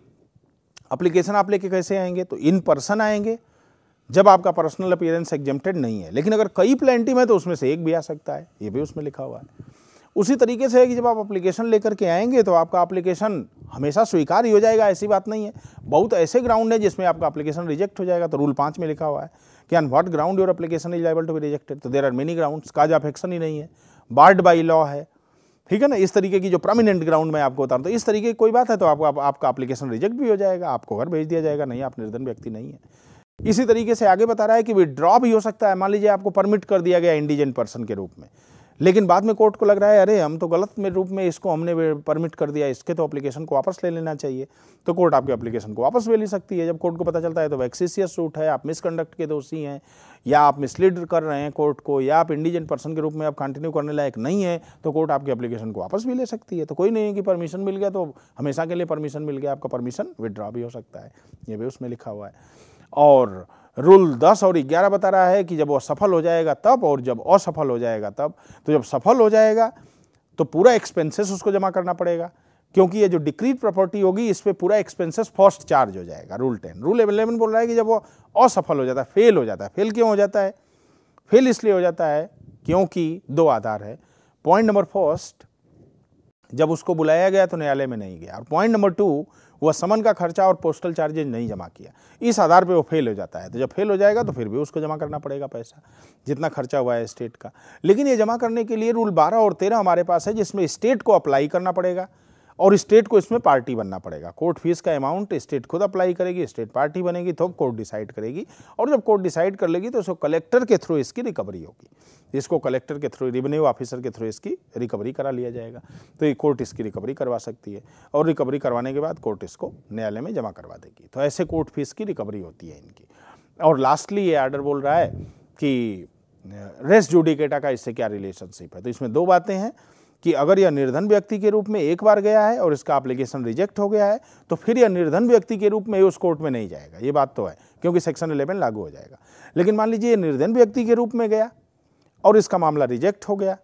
अप्लीकेशन आप लेके कैसे आएंगे तो इन पर्सन आएंगे जब आपका पर्सनल अपियरेंस एग्जेप्टेड नहीं है लेकिन अगर कई प्लेंटी में तो उसमें से एक भी आ सकता है ये भी उसमें लिखा हुआ है उसी तरीके से है कि जब आप अप्लीकेशन लेकर के आएंगे तो आपका अप्लीकेशन हमेशा स्वीकार ही हो जाएगा ऐसी बात नहीं है बहुत ऐसे ग्राउंड है जिसमें आपका अप्लीकेशन रिजेक्ट हो जाएगा तो रूल पाँच में लिखा हुआ है कि on what ground your application is liable to be rejected तो there are many ground cause action ही नहीं है बार्ड बाई लॉ है ठीक है ना इस तरीके की जो प्रमिनेंट ग्राउंड मैं आपको बता रहा तो इस तरीके की कोई बात है तो आपका आप, आपका अप्लीकेशन रिजेक्ट भी हो जाएगा आपको घर भेज दिया जाएगा नहीं आप निर्धन व्यक्ति नहीं है इसी तरीके से आगे बता रहा है कि विड्रॉ भी हो सकता है मान लीजिए आपको परमिट कर दिया गया इंडिजेंट पर्सन के रूप में लेकिन बाद में कोर्ट को लग रहा है अरे हम तो गलत में रूप में इसको हमने परमिट कर दिया इसके तो अप्लीकेशन को वापस ले लेना चाहिए तो कोर्ट आपके अप्लीकेशन को वापस ले ले सकती है जब कोर्ट को पता चलता है तो वैक्सीसियस सूट है आप मिसकंडक्ट के दोषी हैं या आप मिसलीड कर रहे हैं कोर्ट को या आप इंडिजेंट पर्सन के रूप में आप कंटिन्यू करने लायक नहीं है तो कोर्ट आपके एप्लीकेशन को वापस भी ले सकती है तो कोई नहीं है कि परमिशन मिल गया तो हमेशा के लिए परमिशन मिल गया आपका परमिशन विदड्रॉ भी हो सकता है ये भी उसमें लिखा हुआ है और रूल दस और ग्यारह बता रहा है कि जब वो सफल हो जाएगा तब और जब असफल हो जाएगा तब तो जब सफल हो जाएगा तो पूरा एक्सपेंसेस उसको जमा करना पड़ेगा क्योंकि ये जो डिक्रीड प्रॉपर्टी होगी इस पर पूरा एक्सपेंसेस फर्स्ट चार्ज हो जाएगा रूल टेन रूल इलेवन बोल रहा है कि जब वो असफल हो जाता है फेल हो जाता है फेल क्यों हो जाता है फेल इसलिए हो जाता है क्योंकि दो आधार है पॉइंट नंबर फर्स्ट जब उसको बुलाया गया तो न्यायालय में नहीं गया और पॉइंट नंबर टू वह समन का खर्चा और पोस्टल चार्जेज नहीं जमा किया इस आधार पर वो फेल हो जाता है तो जब फेल हो जाएगा तो फिर भी उसको जमा करना पड़ेगा पैसा जितना खर्चा हुआ है स्टेट का लेकिन ये जमा करने के लिए रूल बारह और तेरह हमारे पास है जिसमें स्टेट को अप्लाई करना पड़ेगा और स्टेट को इसमें पार्टी बनना पड़ेगा कोर्ट फीस का अमाउंट स्टेट खुद अप्लाई करेगी स्टेट पार्टी बनेगी तो कोर्ट डिसाइड करेगी और जब कोर्ट डिसाइड कर लेगी तो उसको कलेक्टर के थ्रू इसकी रिकवरी होगी इसको कलेक्टर के थ्रू रिवेन्यू ऑफिसर के थ्रू इसकी रिकवरी करा लिया जाएगा तो ये कोर्ट इसकी रिकवरी करवा सकती है और रिकवरी करवाने के बाद कोर्ट इसको न्यायालय में जमा करवा देगी तो ऐसे कोर्ट फीस की रिकवरी होती है इनकी और लास्टली ये आर्डर बोल रहा है कि रेस जुडिकेटा का इससे क्या रिलेशनशिप है तो इसमें दो बातें हैं कि अगर यह निर्धन व्यक्ति के रूप में एक बार गया है और इसका एप्लीकेशन रिजेक्ट हो गया है तो फिर यह निर्धन व्यक्ति के रूप में उस कोर्ट में नहीं जाएगा ये बात तो है क्योंकि सेक्शन 11 लागू हो जाएगा लेकिन मान लीजिए निर्धन व्यक्ति के रूप में गया और इसका मामला रिजेक्ट हो गया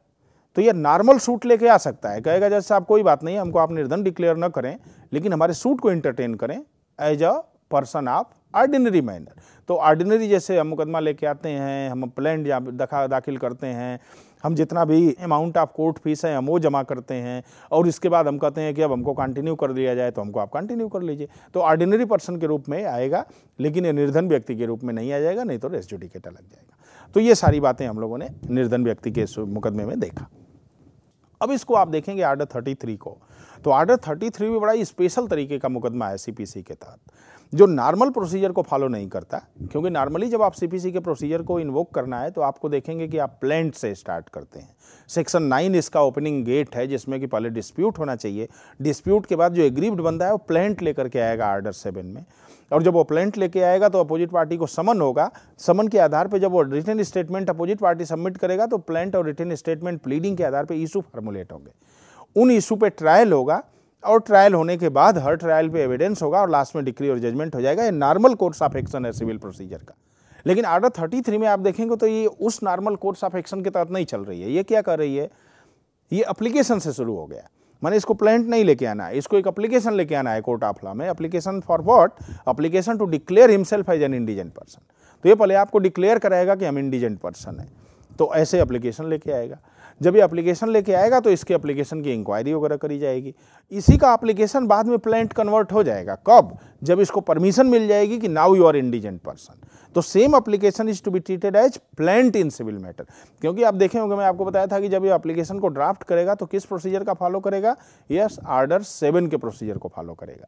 तो ये नॉर्मल सूट लेके आ सकता है कहेगा जैसे आप कोई बात नहीं हमको आप निर्धन डिक्लेयर ना करें लेकिन हमारे सूट को इंटरटेन करें as a person of ordinary minor तो ऑर्डिनरी जैसे हम मुकदमा लेके आते हैं हम प्लान दखा दाखिल करते हैं हम जितना भी अमाउंट ऑफ कोर्ट फीस है हम वो जमा करते हैं और इसके बाद हम कहते हैं कि अब हमको कंटिन्यू कर दिया जाए तो हमको आप कंटिन्यू कर लीजिए तो ऑर्डिनरी पर्सन के रूप में आएगा लेकिन ये निर्धन व्यक्ति के रूप में नहीं आ जाएगा नहीं तो रेस्जुडिकेटा लग जाएगा तो ये सारी बातें हम लोगों ने निर्धन व्यक्ति के मुकदमे में देखा अब इसको आप देखेंगे आर्डर 33 को तो आर्डर 33 भी बड़ा स्पेशल तरीके का मुकदमा है सी के तहत जो नॉर्मल प्रोसीजर को फॉलो नहीं करता क्योंकि नॉर्मली जब आप सीपीसी के प्रोसीजर को इन्वोक करना है तो आपको देखेंगे कि आप प्लेंट से स्टार्ट करते हैं सेक्शन नाइन इसका ओपनिंग गेट है जिसमें कि पहले डिस्प्यूट होना चाहिए डिस्प्यूट के बाद जो एग्रीव्ड बंदा है वो प्लेंट लेकर के आएगा आर्डर सेवन में और जब वो प्लेंट लेके आएगा तो अपोजिट पार्टी को समन होगा समन के आधार पर जब वो return statement opposite party submit करेगा तो प्लेंट और रिटर्न स्टेटमेंट प्लीडिंग के आधार पर इशू फार्मुलेट होंगे उन इशू पर ट्रायल होगा और ट्रायल होने के बाद हर ट्रायल पे एविडेंस होगा और लास्ट में डिक्री और जजमेंट हो जाएगा ये नॉर्मल कोर्स ऑफ एक्शन है सिविल प्रोसीजर का लेकिन आर्डर थर्टी थ्री में आप देखेंगे तो ये उस नॉर्मल कोर्स ऑफ एक्शन के तहत नहीं चल रही है ये क्या कर रही है ये अप्लीकेशन से शुरू हो गया मैंने इसको प्लेंट नहीं लेके आना है इसको एक अप्लीकेशन लेके आना है कोर्ट ऑफ लॉ में application for what application to declare himself as an indigent person तो ये पहले आपको डिक्लेयर कराएगा कि हम इंडिजेंट पर्सन है तो ऐसे अप्लीकेशन लेके आएगा जब ये एप्लीकेशन लेके आएगा तो इसके एप्लीकेशन की इंक्वायरी वगैरह करी जाएगी इसी का एप्लीकेशन बाद में प्लांट कन्वर्ट हो जाएगा कब जब इसको परमिशन मिल जाएगी कि now you are indigent person तो same application is to be treated as plaint in civil matter क्योंकि आप देखें होंगे मैं आपको बताया था कि जब ये अप्लीकेशन को ड्राफ्ट करेगा तो किस प्रोसीजर का फॉलो करेगा यस आर्डर सेवन के प्रोसीजर को फॉलो करेगा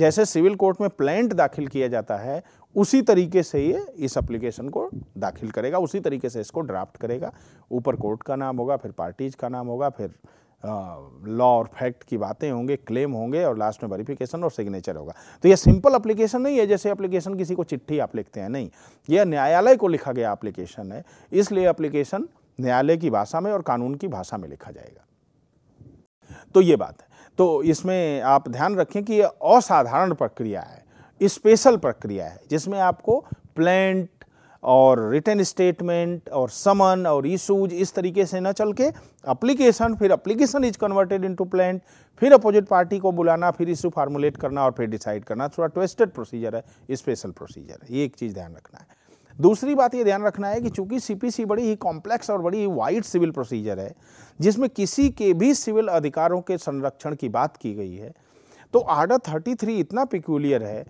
जैसे सिविल कोर्ट में प्लेंट दाखिल किया जाता है उसी तरीके से ये इस अप्लीकेशन को दाखिल करेगा उसी तरीके से इसको ड्राफ्ट करेगा ऊपर कोर्ट का नाम होगा फिर पार्टीज का नाम होगा फिर लॉ और फैक्ट की बातें होंगे क्लेम होंगे और लास्ट में वेरिफिकेशन और सिग्नेचर होगा तो यह सिंपल एप्लीकेशन नहीं है जैसे एप्लीकेशन किसी को चिट्ठी आप लिखते हैं नहीं यह न्यायालय को लिखा गया एप्लीकेशन है इसलिए एप्लीकेशन न्यायालय की भाषा में और कानून की भाषा में लिखा जाएगा तो ये बात है तो इसमें आप ध्यान रखें कि यह असाधारण प्रक्रिया है स्पेशल प्रक्रिया है जिसमें आपको प्लेंट और रिटर्न स्टेटमेंट और समन और इशूज इस तरीके से ना चल के अप्लीकेशन फिर application is converted into plaint फिर अपोजिट पार्टी को बुलाना फिर इशू फार्मुलेट करना और फिर डिसाइड करना थोड़ा ट्विस्टेड प्रोसीजर है स्पेशल प्रोसीजर है ये एक चीज़ ध्यान रखना है दूसरी बात ये ध्यान रखना है कि चूंकि सी बड़ी ही कॉम्प्लेक्स और बड़ी ही वाइड सिविल प्रोसीजर है जिसमें किसी के भी सिविल अधिकारों के संरक्षण की बात की गई है तो आर्डर 33 इतना पिक्यूलियर है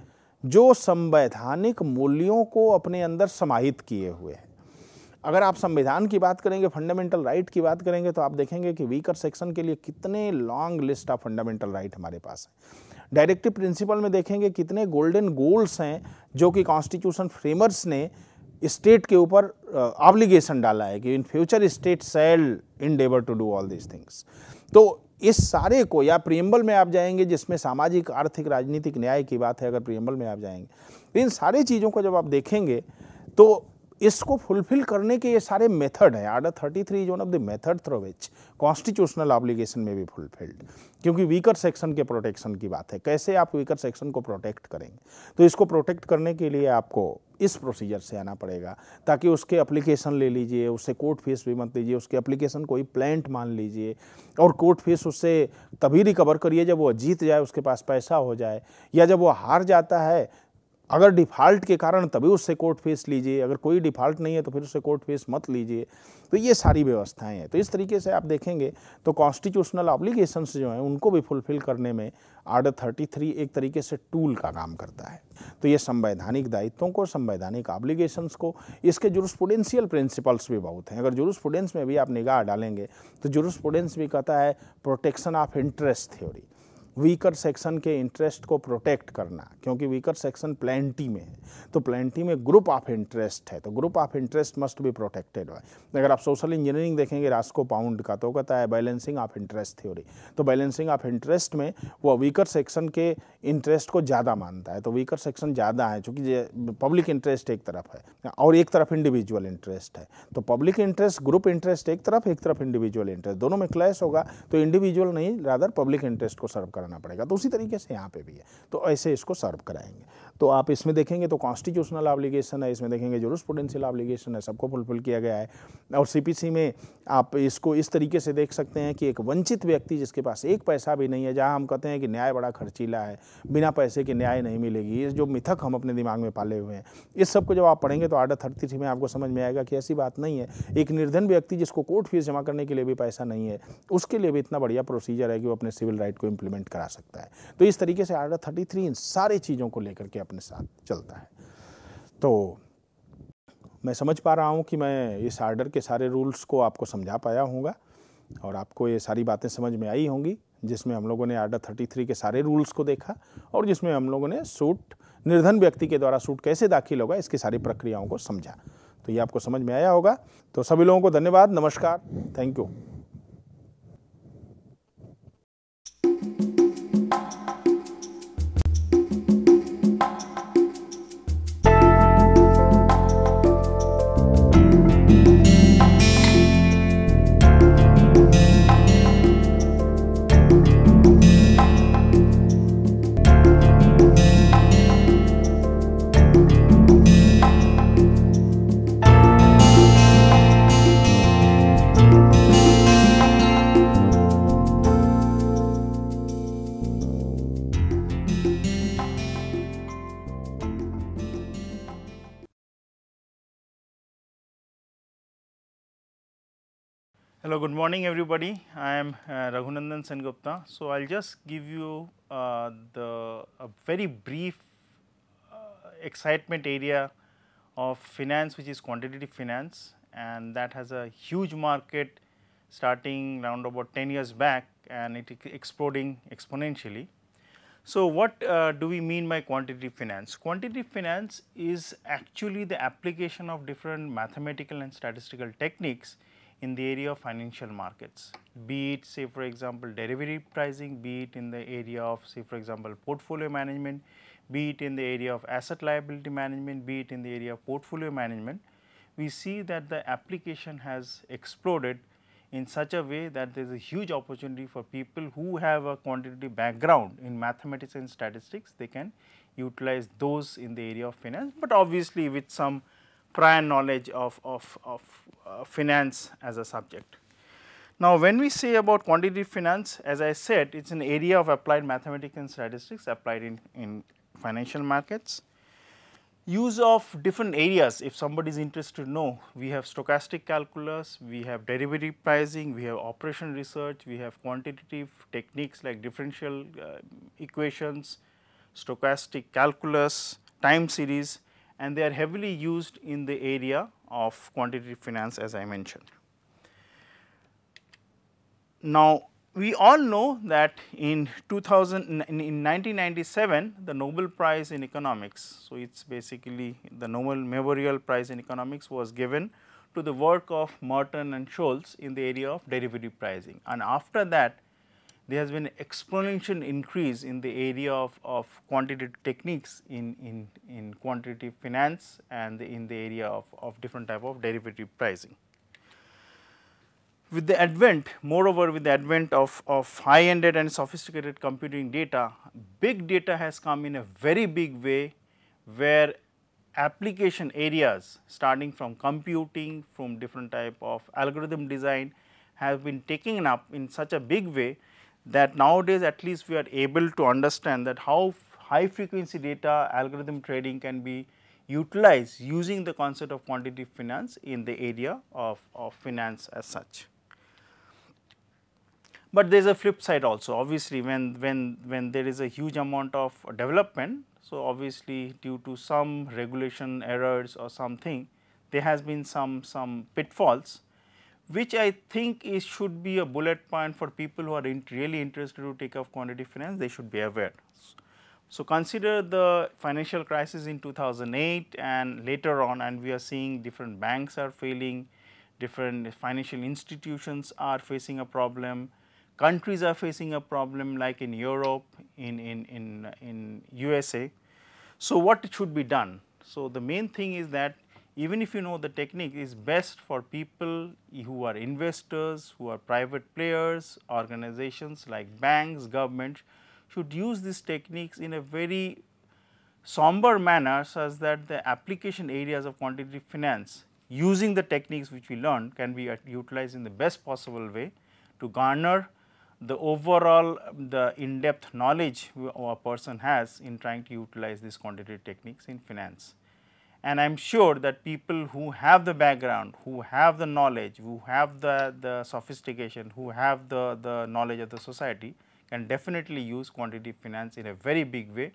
जो संवैधानिक मूल्यों को अपने अंदर समाहित किए हुए हैं अगर आप संविधान की बात करेंगे फंडामेंटल राइट की बात करेंगे तो आप देखेंगे कि वीकर सेक्शन के लिए कितने long list of fundamental right हमारे पास है डायरेक्टिव प्रिंसिपल में देखेंगे कितने गोल्डन गोल्स हैं जो कि कॉन्स्टिट्यूशन फ्रेमर्स ने स्टेट के ऊपर ऑब्लिगेशन डाला है कि in future state shall endeavour to do all these things तो इस सारे को या प्रियम्बल में आप जाएंगे जिसमें सामाजिक आर्थिक राजनीतिक न्याय की बात है अगर प्रियम्बल में आप जाएंगे इन सारी चीज़ों को जब आप देखेंगे तो इसको फुलफिल करने के ये सारे मेथड हैं order thirty three is one of the method through which constitutional obligation में भी फुलफिल्ड क्योंकि वीकर सेक्शन के प्रोटेक्शन की बात है कैसे आप वीकर सेक्शन को प्रोटेक्ट करेंगे तो इसको प्रोटेक्ट करने के लिए आपको इस प्रोसीजर से आना पड़ेगा ताकि उसके एप्लीकेशन ले लीजिए उससे कोर्ट फीस भी मत लीजिए उसके एप्लीकेशन कोई प्लांट मान लीजिए और कोर्ट फीस उससे तभी रिकवर करिए जब वो जीत जाए उसके पास पैसा हो जाए या जब वो हार जाता है अगर डिफ़ाल्ट के कारण तभी उससे कोर्ट फीस लीजिए अगर कोई डिफ़ाल्ट नहीं है तो फिर उससे कोर्ट फीस मत लीजिए तो ये सारी व्यवस्थाएं हैं तो इस तरीके से आप देखेंगे तो कॉन्स्टिट्यूशनल ऑब्लिगेशंस जो हैं उनको भी फुलफिल करने में आर्डर थ्री एक तरीके से टूल का काम करता है तो ये संवैधानिक दायित्वों को संवैधानिक ऑब्लिगेशंस को इसके जुरुस्पुडेंशियल प्रिंसिपल्स भी बहुत हैं अगर जुरुस्पुडेंस में भी आप निगाह डालेंगे तो जुरुस्पुडेंस भी कहता है protection of interest theory weaker section के इंटरेस्ट को प्रोटेक्ट करना क्योंकि वीकर सेक्शन प्लेंटी में है तो प्लेंटी में ग्रुप ऑफ इंटरेस्ट है तो group of interest must be protected है अगर आप सोशल इंजीनियरिंग देखेंगे रास्को पाउंड का तो कहता है बैलेंसिंग ऑफ इंटरेस्ट थ्योरी तो बैलेंसिंग ऑफ इंटरेस्ट में वो वीकर सेक्शन के इंटरेस्ट को ज़्यादा मानता है तो वीकर सेक्शन ज़्यादा है चूँकि पब्लिक इंटरेस्ट एक तरफ है और एक तरफ इंडिविजुअल इंटरेस्ट है तो पब्लिक इंटरेस्ट ग्रुप इंटरेस्ट एक तरफ एक तरफ इंडिविजुअल इंटरेस्ट दोनों में क्लैश होगा तो इंडिविजुअल नहीं रादर पब्लिक इंटरेस्ट को सर्व कर करना पड़ेगा तो उसी तरीके से यहाँ पे भी है तो ऐसे इसको सर्व कराएंगे तो आप इसमें देखेंगे तो कॉन्स्टिट्यूशनल ऑब्लिगेशन है इसमें देखेंगे जोरस्पोडेंशियल ऑब्लिगेशन है सबको फुलफिल किया गया है और सी में आप इसको इस तरीके से देख सकते हैं कि एक वंचित व्यक्ति जिसके पास एक पैसा भी नहीं है जहाँ हम कहते हैं कि न्याय बड़ा खर्चीला है बिना पैसे के न्याय नहीं मिलेगी ये जो मिथक हम अपने दिमाग में पाले हुए हैं इस सब को जब आप पढ़ेंगे तो आर्डर थर्टी थ्री में आपको समझ में आएगा कि ऐसी बात नहीं है एक निर्धन व्यक्ति जिसको कोर्ट फीस जमा करने के लिए भी पैसा नहीं है उसके लिए भी इतना बढ़िया प्रोसीजर है कि वो अपने सिविल राइट को इम्प्लीमेंट करा सकता है तो इस तरीके से आर्डर थर्टी इन सारी चीज़ों को लेकर के अपने साथ चलता है तो मैं समझ पा रहा हूँ कि मैं इस आर्डर के सारे रूल्स को आपको समझा पाया हूँगा और आपको ये सारी बातें समझ में आई होंगी जिसमें हम लोगों ने आर्डर थर्टी थ्री के सारे रूल्स को देखा और जिसमें हम लोगों ने सूट निर्धन व्यक्ति के द्वारा सूट कैसे दाखिल होगा इसकी सारी प्रक्रियाओं को समझा तो ये आपको समझ में आया होगा तो सभी लोगों को धन्यवाद नमस्कार thank you Hello, good morning everybody. I am uh, Raghunandan Sengupta. So, I will just give you uh, the a very brief uh, excitement area of finance which is quantitative finance and that has a huge market starting around about 10 years back and it exploding exponentially. So, what uh, do we mean by quantitative finance? Quantitative finance is actually the application of different mathematical and statistical techniques in the area of financial markets, be it say for example derivative pricing, be it in the area of say for example portfolio management, be it in the area of asset liability management, be it in the area of portfolio management, we see that the application has exploded in such a way that there is a huge opportunity for people who have a quantitative background in mathematics and statistics, they can utilize those in the area of finance, but obviously with some prior knowledge of, of, of uh, finance as a subject. Now, when we say about quantitative finance, as I said, it is an area of applied mathematics and statistics applied in, in financial markets. Use of different areas, if somebody is interested to know, we have stochastic calculus, we have derivative pricing, we have operation research, we have quantitative techniques like differential uh, equations, stochastic calculus, time series, and they are heavily used in the area of quantitative finance as I mentioned. Now, we all know that in 2000 in, in 1997 the Nobel Prize in economics. So, it is basically the Nobel Memorial Prize in economics was given to the work of Merton and Scholz in the area of derivative pricing and after that there has been exponential increase in the area of, of quantitative techniques in, in, in quantitative finance and in the area of, of different type of derivative pricing. With the advent, moreover with the advent of, of high-ended and sophisticated computing data, big data has come in a very big way where application areas starting from computing, from different type of algorithm design have been taken up in such a big way that nowadays at least we are able to understand that how high frequency data algorithm trading can be utilized using the concept of quantitative finance in the area of, of finance as such. But there is a flip side also obviously when, when, when there is a huge amount of development. So, obviously due to some regulation errors or something there has been some, some pitfalls which I think is should be a bullet point for people who are in really interested to take up quantitative finance, they should be aware. So, consider the financial crisis in 2008 and later on and we are seeing different banks are failing, different financial institutions are facing a problem, countries are facing a problem like in Europe, in, in, in, in USA. So, what should be done? So, the main thing is that even if you know the technique is best for people who are investors, who are private players, organizations like banks, government should use these techniques in a very somber manner such that the application areas of quantitative finance using the techniques which we learned can be utilized in the best possible way to garner the overall the in-depth knowledge a person has in trying to utilize these quantitative techniques in finance and I am sure that people who have the background, who have the knowledge, who have the, the sophistication, who have the, the knowledge of the society can definitely use quantitative finance in a very big way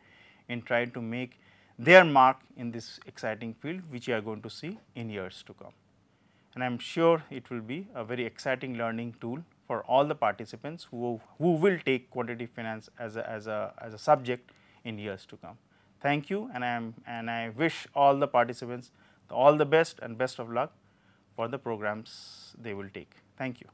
in trying to make their mark in this exciting field which you are going to see in years to come. And I am sure it will be a very exciting learning tool for all the participants who, who will take quantitative finance as a, as, a, as a subject in years to come. Thank you and I, am, and I wish all the participants all the best and best of luck for the programs they will take. Thank you.